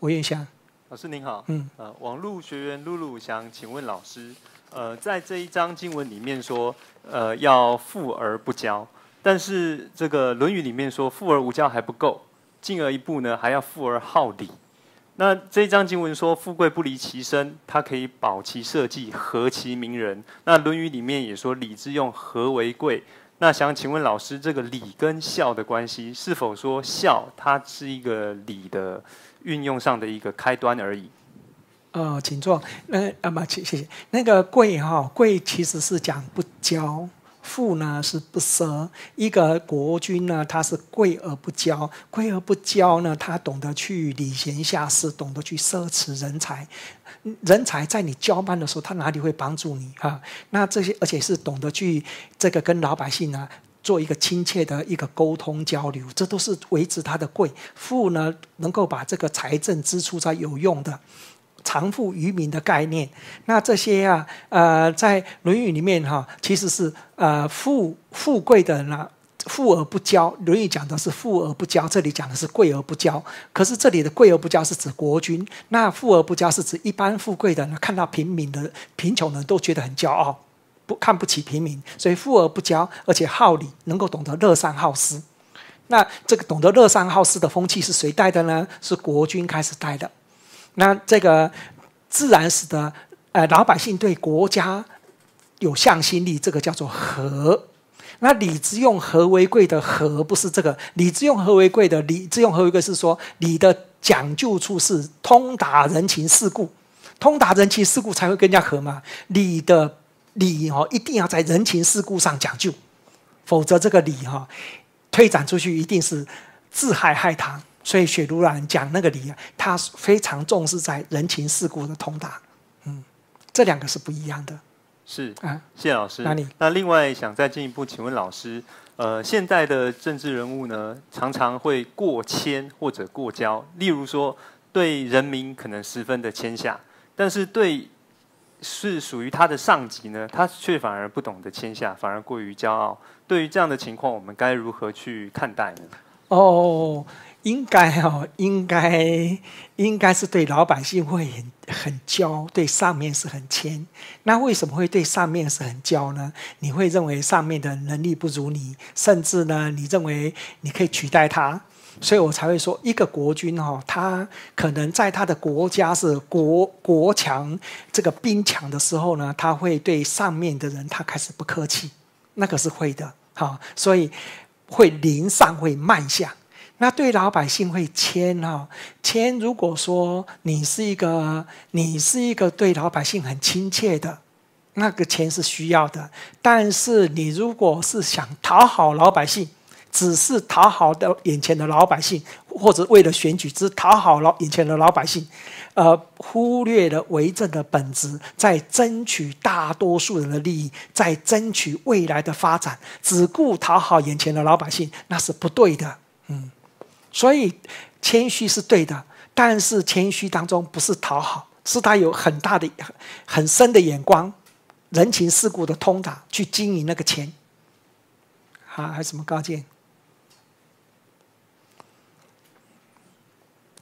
吴月想。老师您好。嗯。呃，网路学员露露想请问老师，呃，在这一章经文里面说，呃，要富而不骄。但是这个《论语》里面说“富而无骄”还不够，进而一步呢，还要“富而好礼”。那这一章经文说“富贵不离其身”，它可以保其社稷，和其民人。那《论语》里面也说“礼之用和为贵”。那想请问老师，这个礼跟孝的关系，是否说孝它是一个礼的运用上的一个开端而已？哦，请坐。那阿妈，谢谢。那个“贵”哈，“贵”其实是讲不骄。富呢是不奢，一个国君呢，他是贵而不骄，贵而不骄呢，他懂得去礼贤下士，懂得去奢侈人才。人才在你交班的时候，他哪里会帮助你啊？那这些，而且是懂得去这个跟老百姓呢做一个亲切的一个沟通交流，这都是维持他的贵富呢，能够把这个财政支出在有用的。藏富于民的概念，那这些呀，呃，在《论语》里面哈，其实是呃富富贵的呢，富而不骄。《论语》讲的是富而不骄，这里讲的是贵而不骄。可是这里的贵而不骄是指国君，那富而不骄是指一般富贵的人看到平民的贫穷呢，都觉得很骄傲，不看不起平民，所以富而不骄，而且好礼，能够懂得乐善好施。那这个懂得乐善好施的风气是谁带的呢？是国君开始带的。那这个自然使得，呃，老百姓对国家有向心力，这个叫做和。那礼之用和为贵的和不是这个，礼之用和为贵的礼之用和为贵是说，你的讲究处是通达人情世故，通达人情世故才会更加和嘛。礼的礼哦，一定要在人情世故上讲究，否则这个礼哈，推展出去一定是自害害他。所以雪如兰讲那个理啊，他非常重视在人情世故的通达，嗯，这两个是不一样的。是啊，谢老师哪里？那另外想再进一步请问老师，呃，现在的政治人物呢，常常会过谦或者过骄，例如说对人民可能十分的谦下，但是对是属于他的上级呢，他却反而不懂得谦下，反而过于骄傲。对于这样的情况，我们该如何去看待呢？哦。应该哈，应该应该是对老百姓会很很骄，对上面是很谦。那为什么会对上面是很骄呢？你会认为上面的能力不如你，甚至呢，你认为你可以取代他，所以我才会说，一个国君哦，他可能在他的国家是国国强，这个兵强的时候呢，他会对上面的人他开始不客气，那个是会的好，所以会临上会慢下。那对老百姓会谦哈谦。如果说你是一个你是一个对老百姓很亲切的，那个签是需要的。但是你如果是想讨好老百姓，只是讨好的眼前的老百姓，或者为了选举只讨好了眼前的老百姓，呃，忽略了为政的本质，在争取大多数人的利益，在争取未来的发展，只顾讨好眼前的老百姓，那是不对的。嗯。所以谦虚是对的，但是谦虚当中不是讨好，是他有很大的、很深的眼光、人情世故的通达，去经营那个钱。好，还有什么高见？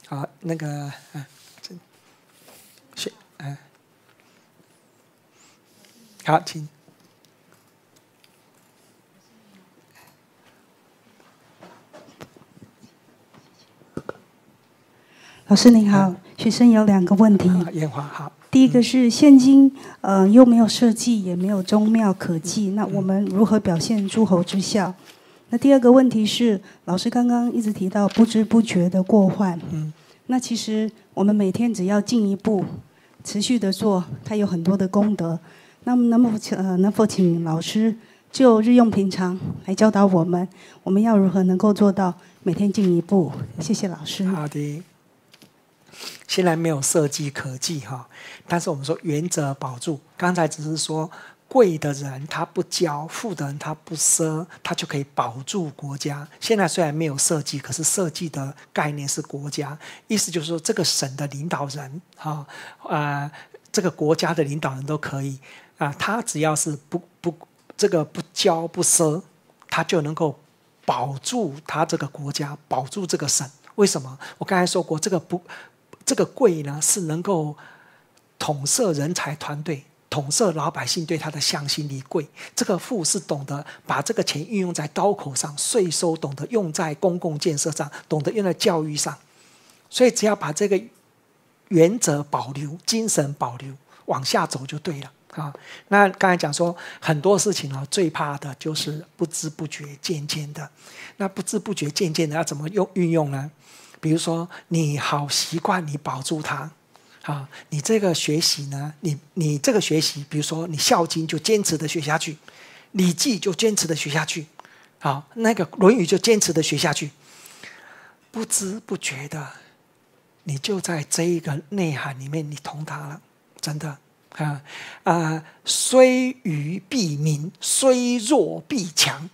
好，那个，嗯，是，嗯，好，请。老师您好，学生有两个问题。华，好。第一个是现今，呃，又没有社稷，也没有宗庙可祭，那我们如何表现诸侯之孝？那第二个问题是，老师刚刚一直提到不知不觉的过患。嗯。那其实我们每天只要进一步，持续的做，它有很多的功德。那么能否呃能否请老师就日用平常来教导我们，我们要如何能够做到每天进一步？谢谢老师。好的。虽然没有设计可计哈，但是我们说原则保住。刚才只是说贵的人他不骄，富的人他不奢，他就可以保住国家。现在虽然没有设计，可是设计的概念是国家，意思就是说这个省的领导人啊啊，这个国家的领导人都可以啊，他只要是不不这个不骄不奢，他就能够保住他这个国家，保住这个省。为什么？我刚才说过这个不。这个贵呢，是能够统摄人才团队，统摄老百姓对他的向心力。贵这个富是懂得把这个钱运用在刀口上，税收懂得用在公共建设上，懂得用在教育上。所以，只要把这个原则保留，精神保留，往下走就对了啊。那刚才讲说很多事情啊，最怕的就是不知不觉、渐渐的。那不知不觉、渐渐的要怎么用运用呢？比如说，你好习惯，你保住它，啊，你这个学习呢，你你这个学习，比如说你《孝经》就坚持的学下去，《礼记》就坚持的学下去，啊，那个《论语》就坚持的学下去，不知不觉的，你就在这一个内涵里面，你通达了，真的啊啊，虽愚必明，虽弱必强，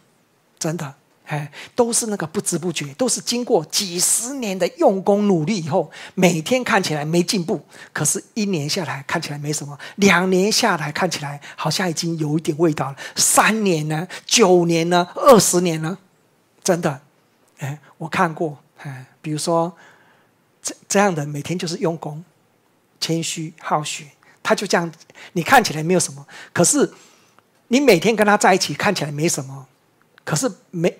真的。哎，都是那个不知不觉，都是经过几十年的用功努力以后，每天看起来没进步，可是，一年下来看起来没什么，两年下来看起来好像已经有一点味道了，三年呢，九年呢，二十年呢，真的，哎，我看过，哎，比如说这这样的，每天就是用功，谦虚好学，他就这样，你看起来没有什么，可是，你每天跟他在一起，看起来没什么，可是没。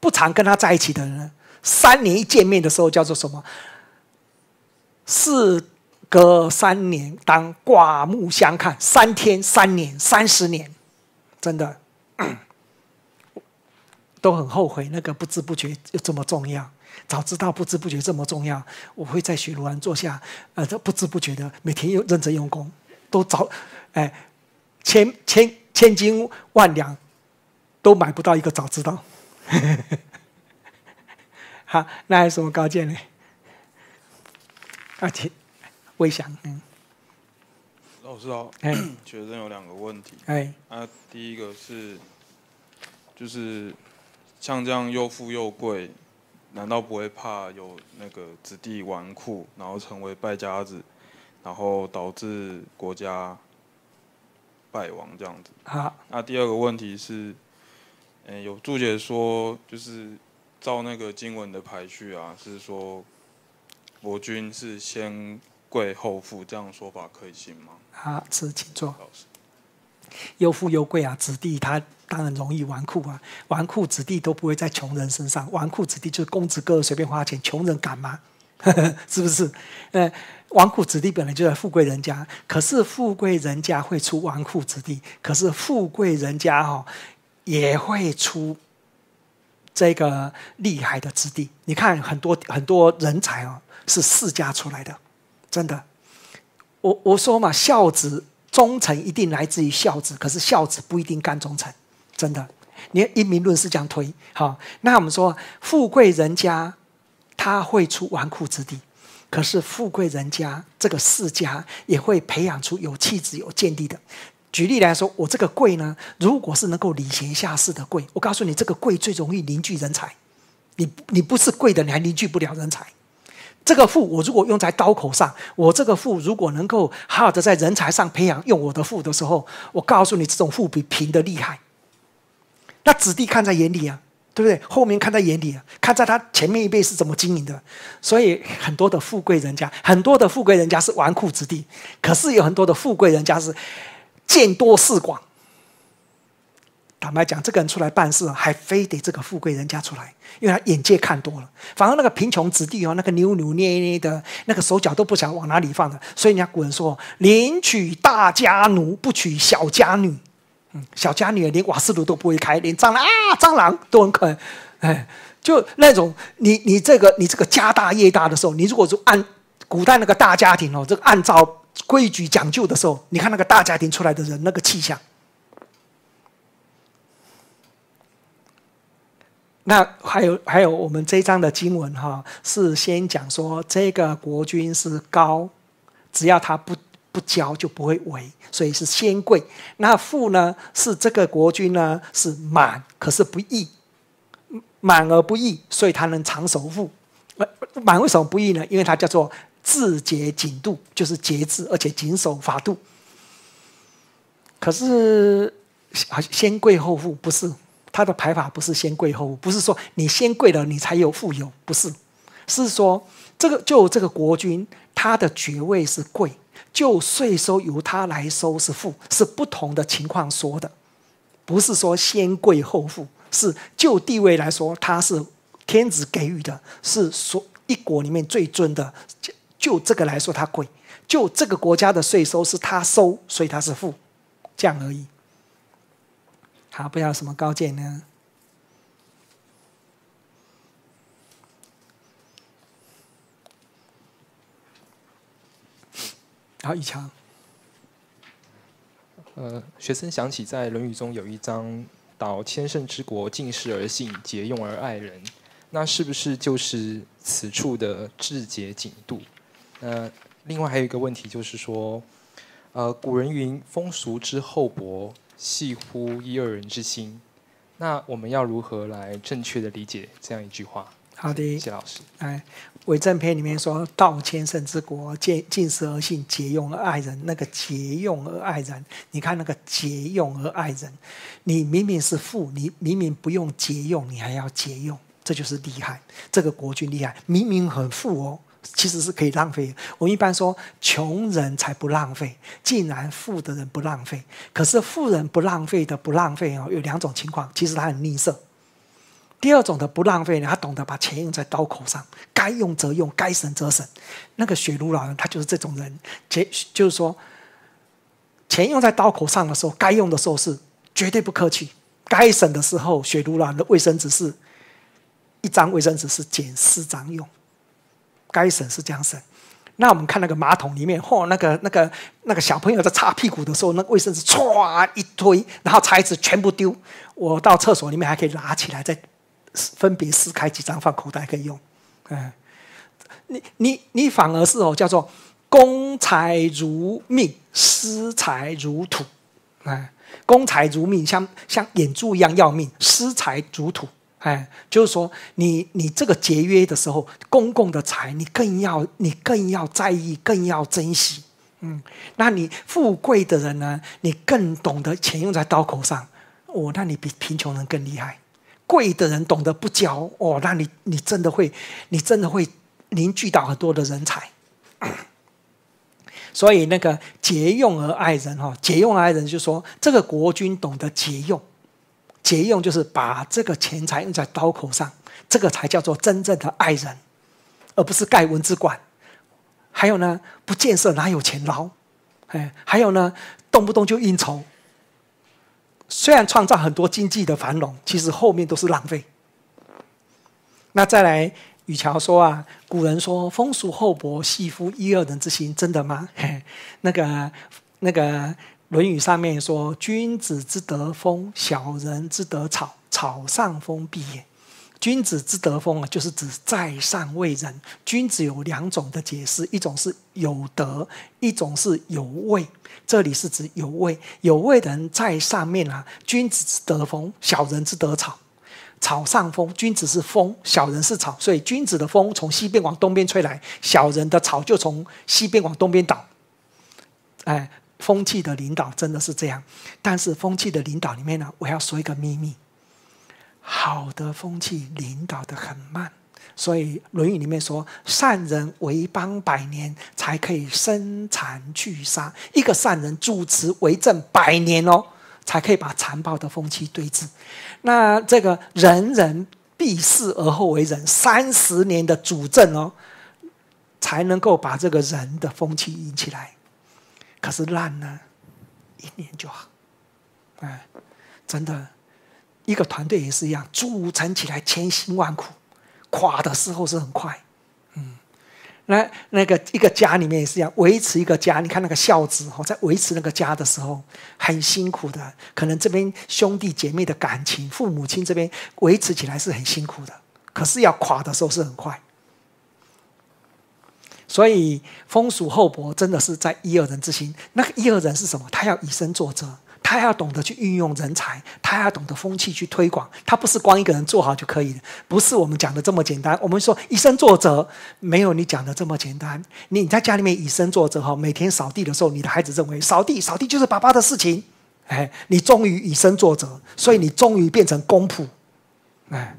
不常跟他在一起的人，三年一见面的时候叫做什么？事隔三年当刮目相看，三天、三年、三十年，真的 [clears throat] 都很后悔。那个不知不觉又这么重要，早知道不知不觉这么重要，我会在雪罗安坐下，呃，不知不觉的每天又认真用功，都早哎，千千千金万两都买不到一个早知道。[laughs] 好，那还有什么高见呢？阿杰，魏翔，嗯，老师好，哎，[clears throat] 学生有两个问题，哎，啊，第一个是，就是像这样又富又贵，难道不会怕有那个子弟纨绔，然后成为败家子，然后导致国家败亡这样子？好，那第二个问题是。嗯，有注解说，就是照那个经文的排序啊，是说国君是先贵后富，这样说法可以行吗？好，是，请坐。又富又贵啊，子弟他当然容易纨绔啊。纨绔子弟都不会在穷人身上，纨绔子弟就是公子哥随便花钱，穷人敢吗？[laughs] 是不是？呃，纨绔子弟本来就在富贵人家，可是富贵人家会出纨绔子弟，可是富贵人家哈。也会出这个厉害的子弟。你看，很多很多人才哦，是世家出来的，真的。我我说嘛，孝子忠诚一定来自于孝子，可是孝子不一定干忠诚，真的。你看一民论是这样推。好，那我们说，富贵人家他会出纨绔子弟，可是富贵人家这个世家也会培养出有气质、有见地的。举例来说，我这个贵呢，如果是能够礼贤下士的贵，我告诉你，这个贵最容易凝聚人才。你你不是贵的，你还凝聚不了人才。这个富，我如果用在刀口上，我这个富如果能够好好的在人才上培养，用我的富的时候，我告诉你，这种富比贫的厉害。那子弟看在眼里啊，对不对？后面看在眼里，啊，看在他前面一辈是怎么经营的。所以很多的富贵人家，很多的富贵人家是纨绔子弟，可是有很多的富贵人家是。见多识广，坦白讲，这个人出来办事还非得这个富贵人家出来，因为他眼界看多了。反而那个贫穷子弟哦，那个扭扭捏捏的，那个手脚都不想往哪里放的。所以人家古人说：“宁娶大家奴，不娶小家女。”嗯，小家女连瓦斯炉都不会开，连蟑螂啊，蟑螂都很爱。哎，就那种你你这个你这个家大业大的时候，你如果说按古代那个大家庭哦，这按照。规矩讲究的时候，你看那个大家庭出来的人那个气象。那还有还有，我们这一章的经文哈，是先讲说这个国君是高，只要他不不骄，就不会为，所以是先贵。那富呢，是这个国君呢是满，可是不义，满而不义，所以他能长守富。满为什么不义呢？因为他叫做。自节谨度，就是节制，而且谨守法度。可是，啊，先贵后富不是他的排法，不是先贵后富，不是说你先贵了，你才有富有，不是，是说这个就这个国君他的爵位是贵，就税收由他来收是富，是不同的情况说的，不是说先贵后富，是就地位来说，他是天子给予的，是所一国里面最尊的。就这个来说，它贵；就这个国家的税收是它收，所以它是负，这样而已。好，不要什么高见呢？好，一强。呃，学生想起在《论语》中有一章：“道千乘之国，敬事而信，节用而爱人。”那是不是就是此处的至节景度？那另外还有一个问题就是说，呃，古人云：“风俗之厚薄，系乎一二人之心。”那我们要如何来正确的理解这样一句话？好的，谢老师。哎，《为政篇》里面说：“道千乘之国，见尽泽而信，节用而爱人。”那个“节用而爱人”，你看那个“节用而爱人”，你明明是富，你明明不用节用，你还要节用，这就是厉害。这个国君厉害，明明很富哦。其实是可以浪费。我们一般说，穷人才不浪费；，竟然富的人不浪费。可是富人不浪费的不浪费哦，有两种情况。其实他很吝啬。第二种的不浪费呢，他懂得把钱用在刀口上，该用则用，该省则省。那个雪茹老人，他就是这种人。结就是说，钱用在刀口上的时候，该用的时候是绝对不客气；，该省的时候，雪茹老人的卫生纸是一张卫生纸是减四张用。该省是这样省，那我们看那个马桶里面，嚯，那个那个那个小朋友在擦屁股的时候，那卫生纸歘一推，然后擦子全部丢。我到厕所里面还可以拿起来，再分别撕开几张放口袋可以用。嗯，你你你反而是哦，叫做公财如命，私财如土。嗯，公财如命，像像眼珠一样要命；私财如土。哎，就是说，你你这个节约的时候，公共的财，你更要你更要在意，更要珍惜。嗯，那你富贵的人呢，你更懂得钱用在刀口上。哦，那你比贫穷人更厉害。贵的人懂得不骄，哦，那你你真的会，你真的会凝聚到很多的人才。所以那个节用而爱人，哈，节用爱人就说，这个国君懂得节用。节用就是把这个钱财用在刀口上，这个才叫做真正的爱人，而不是盖文之冠。还有呢，不建设哪有钱捞？哎，还有呢，动不动就应酬。虽然创造很多经济的繁荣，其实后面都是浪费。那再来，雨桥说啊，古人说风俗厚薄系夫一二人之心，真的吗？[laughs] 那个，那个。《论语》上面说：“君子之德风，小人之德草。草上风，必也。君子之德风啊，就是指在上位人。君子有两种的解释，一种是有德，一种是有位。这里是指有位，有位人在上面啊。君子之德风，小人之德草。草上风，君子是风，小人是草。所以，君子的风从西边往东边吹来，小人的草就从西边往东边倒。哎。”风气的领导真的是这样，但是风气的领导里面呢，我要说一个秘密：好的风气领导的很慢。所以《论语》里面说：“善人为邦百年，才可以生残俱杀。”一个善人主持为政百年哦，才可以把残暴的风气对治。那这个“人人必世而后为人”，三十年的主政哦，才能够把这个人的风气引起来。可是烂呢，一年就好，哎，真的，一个团队也是一样，组成起来千辛万苦，垮的时候是很快，嗯，那那个一个家里面也是一样，维持一个家，你看那个孝子哦，在维持那个家的时候很辛苦的，可能这边兄弟姐妹的感情、父母亲这边维持起来是很辛苦的，可是要垮的时候是很快。所以，风俗厚薄真的是在一二人之心。那个一二人是什么？他要以身作则，他要懂得去运用人才，他要懂得风气去推广。他不是光一个人做好就可以，的，不是我们讲的这么简单。我们说以身作则，没有你讲的这么简单。你在家里面以身作则哈，每天扫地的时候，你的孩子认为扫地扫地就是爸爸的事情。哎，你终于以身作则，所以你终于变成公仆。哎，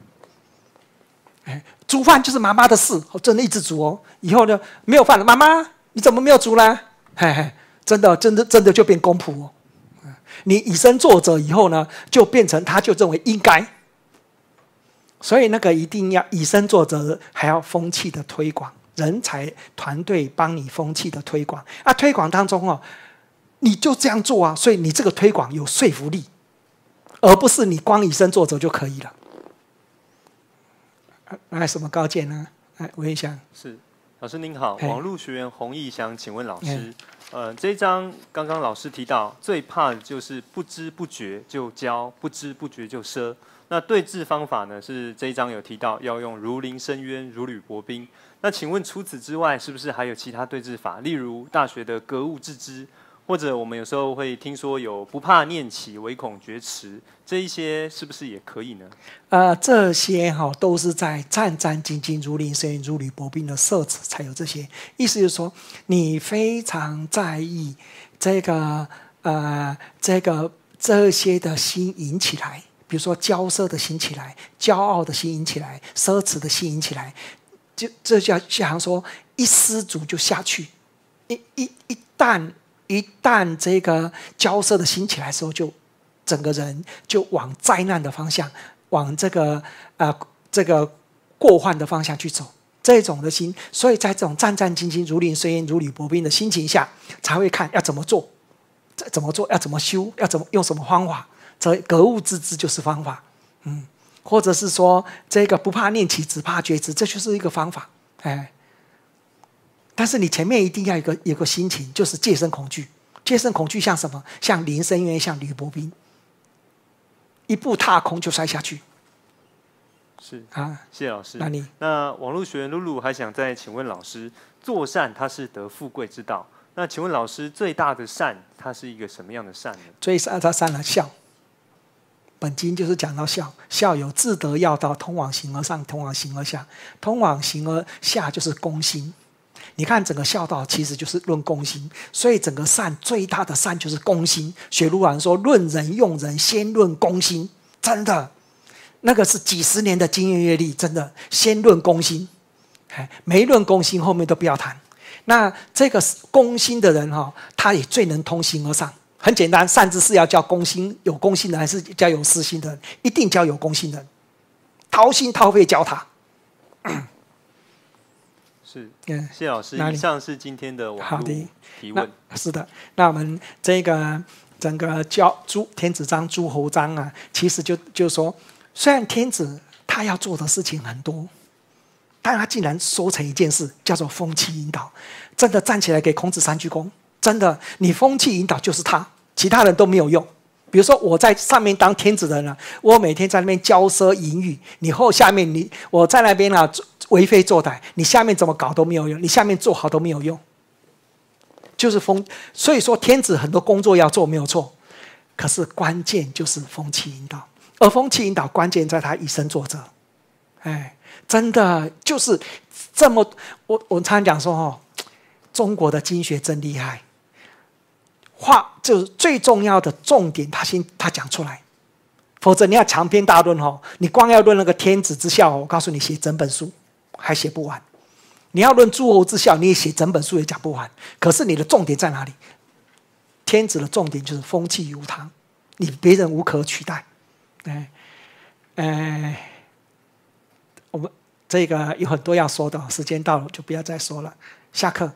哎。煮饭就是妈妈的事，真的一直煮哦。以后呢，没有饭了，妈妈，你怎么没有煮啦？嘿嘿，真的，真的，真的就变公仆哦。你以身作则，以后呢，就变成他就认为应该。所以那个一定要以身作则，还要风气的推广，人才团队帮你风气的推广啊。推广当中哦，你就这样做啊，所以你这个推广有说服力，而不是你光以身作则就可以了。那什么高见呢？哎，吴一祥是老师您好，网路学员洪义祥，请问老师，呃，这一章刚刚老师提到最怕就是不知不觉就教，不知不觉就奢。那对治方法呢？是这一章有提到要用如临深渊，如履薄冰。那请问除此之外，是不是还有其他对治法？例如大学的格物致知。或者我们有时候会听说有“不怕念起，唯恐觉迟”这一些，是不是也可以呢？啊，这些哈都是在战战兢兢、如临深渊、如履薄冰的设置才有这些。意思就是说，你非常在意这个呃，这个这些的心引起来，比如说骄奢的心起来，骄傲的心引起来，奢侈的心引起来，就这叫，想说一失足就下去，一一一旦。一旦这个交涉的心起来的时候，就整个人就往灾难的方向，往这个啊这个过患的方向去走。这种的心，所以在这种战战兢兢、如临深渊、如履薄冰的心情下，才会看要怎么做，这怎么做，要怎么修，要怎么用什么方法？则格物致知就是方法，嗯，或者是说这个不怕念起，只怕觉知，这就是一个方法，哎。但是你前面一定要有个有个心情，就是戒慎恐惧。戒慎恐惧像什么？像林深渊，像吕薄宾，一步踏空就摔下去。是啊，谢谢老师。那你那网络学员露露还想再请问老师：做善它是得富贵之道？那请问老师最大的善它是一个什么样的善呢？最大它善呢，孝。本经就是讲到孝，孝有自得要道，通往行而上，通往行而下，通往行而下就是公心。你看，整个孝道其实就是论公心，所以整个善最大的善就是公心。雪如兰说：“论人用人，先论公心。”真的，那个是几十年的经验阅历，真的先论公心。没论公心，后面都不要谈。那这个公心的人哈，他也最能通心而上。很简单，善之是要叫公心，有公心的还是叫有私心的一定叫有公心的掏心掏肺教他。嗯，谢老师，以上是今天的好的提问。是的，那我们这个整个教诸天子章诸侯章啊，其实就就是说，虽然天子他要做的事情很多，但他竟然说成一件事，叫做风气引导。真的站起来给孔子三鞠躬，真的，你风气引导就是他，其他人都没有用。比如说，我在上面当天子的人我每天在那边骄奢淫欲，你后下面你我在那边啊为非作歹，你下面怎么搞都没有用，你下面做好都没有用，就是风。所以说，天子很多工作要做没有错，可是关键就是风气引导，而风气引导关键在他以身作则。哎，真的就是这么，我我常常讲说哦，中国的经学真厉害。话就是最重要的重点，他先他讲出来，否则你要长篇大论哦，你光要论那个天子之孝，我告诉你写整本书还写不完，你要论诸侯之孝，你也写整本书也讲不完。可是你的重点在哪里？天子的重点就是风气如堂，你别人无可取代。哎，哎，我们这个有很多要说的，时间到了就不要再说了，下课。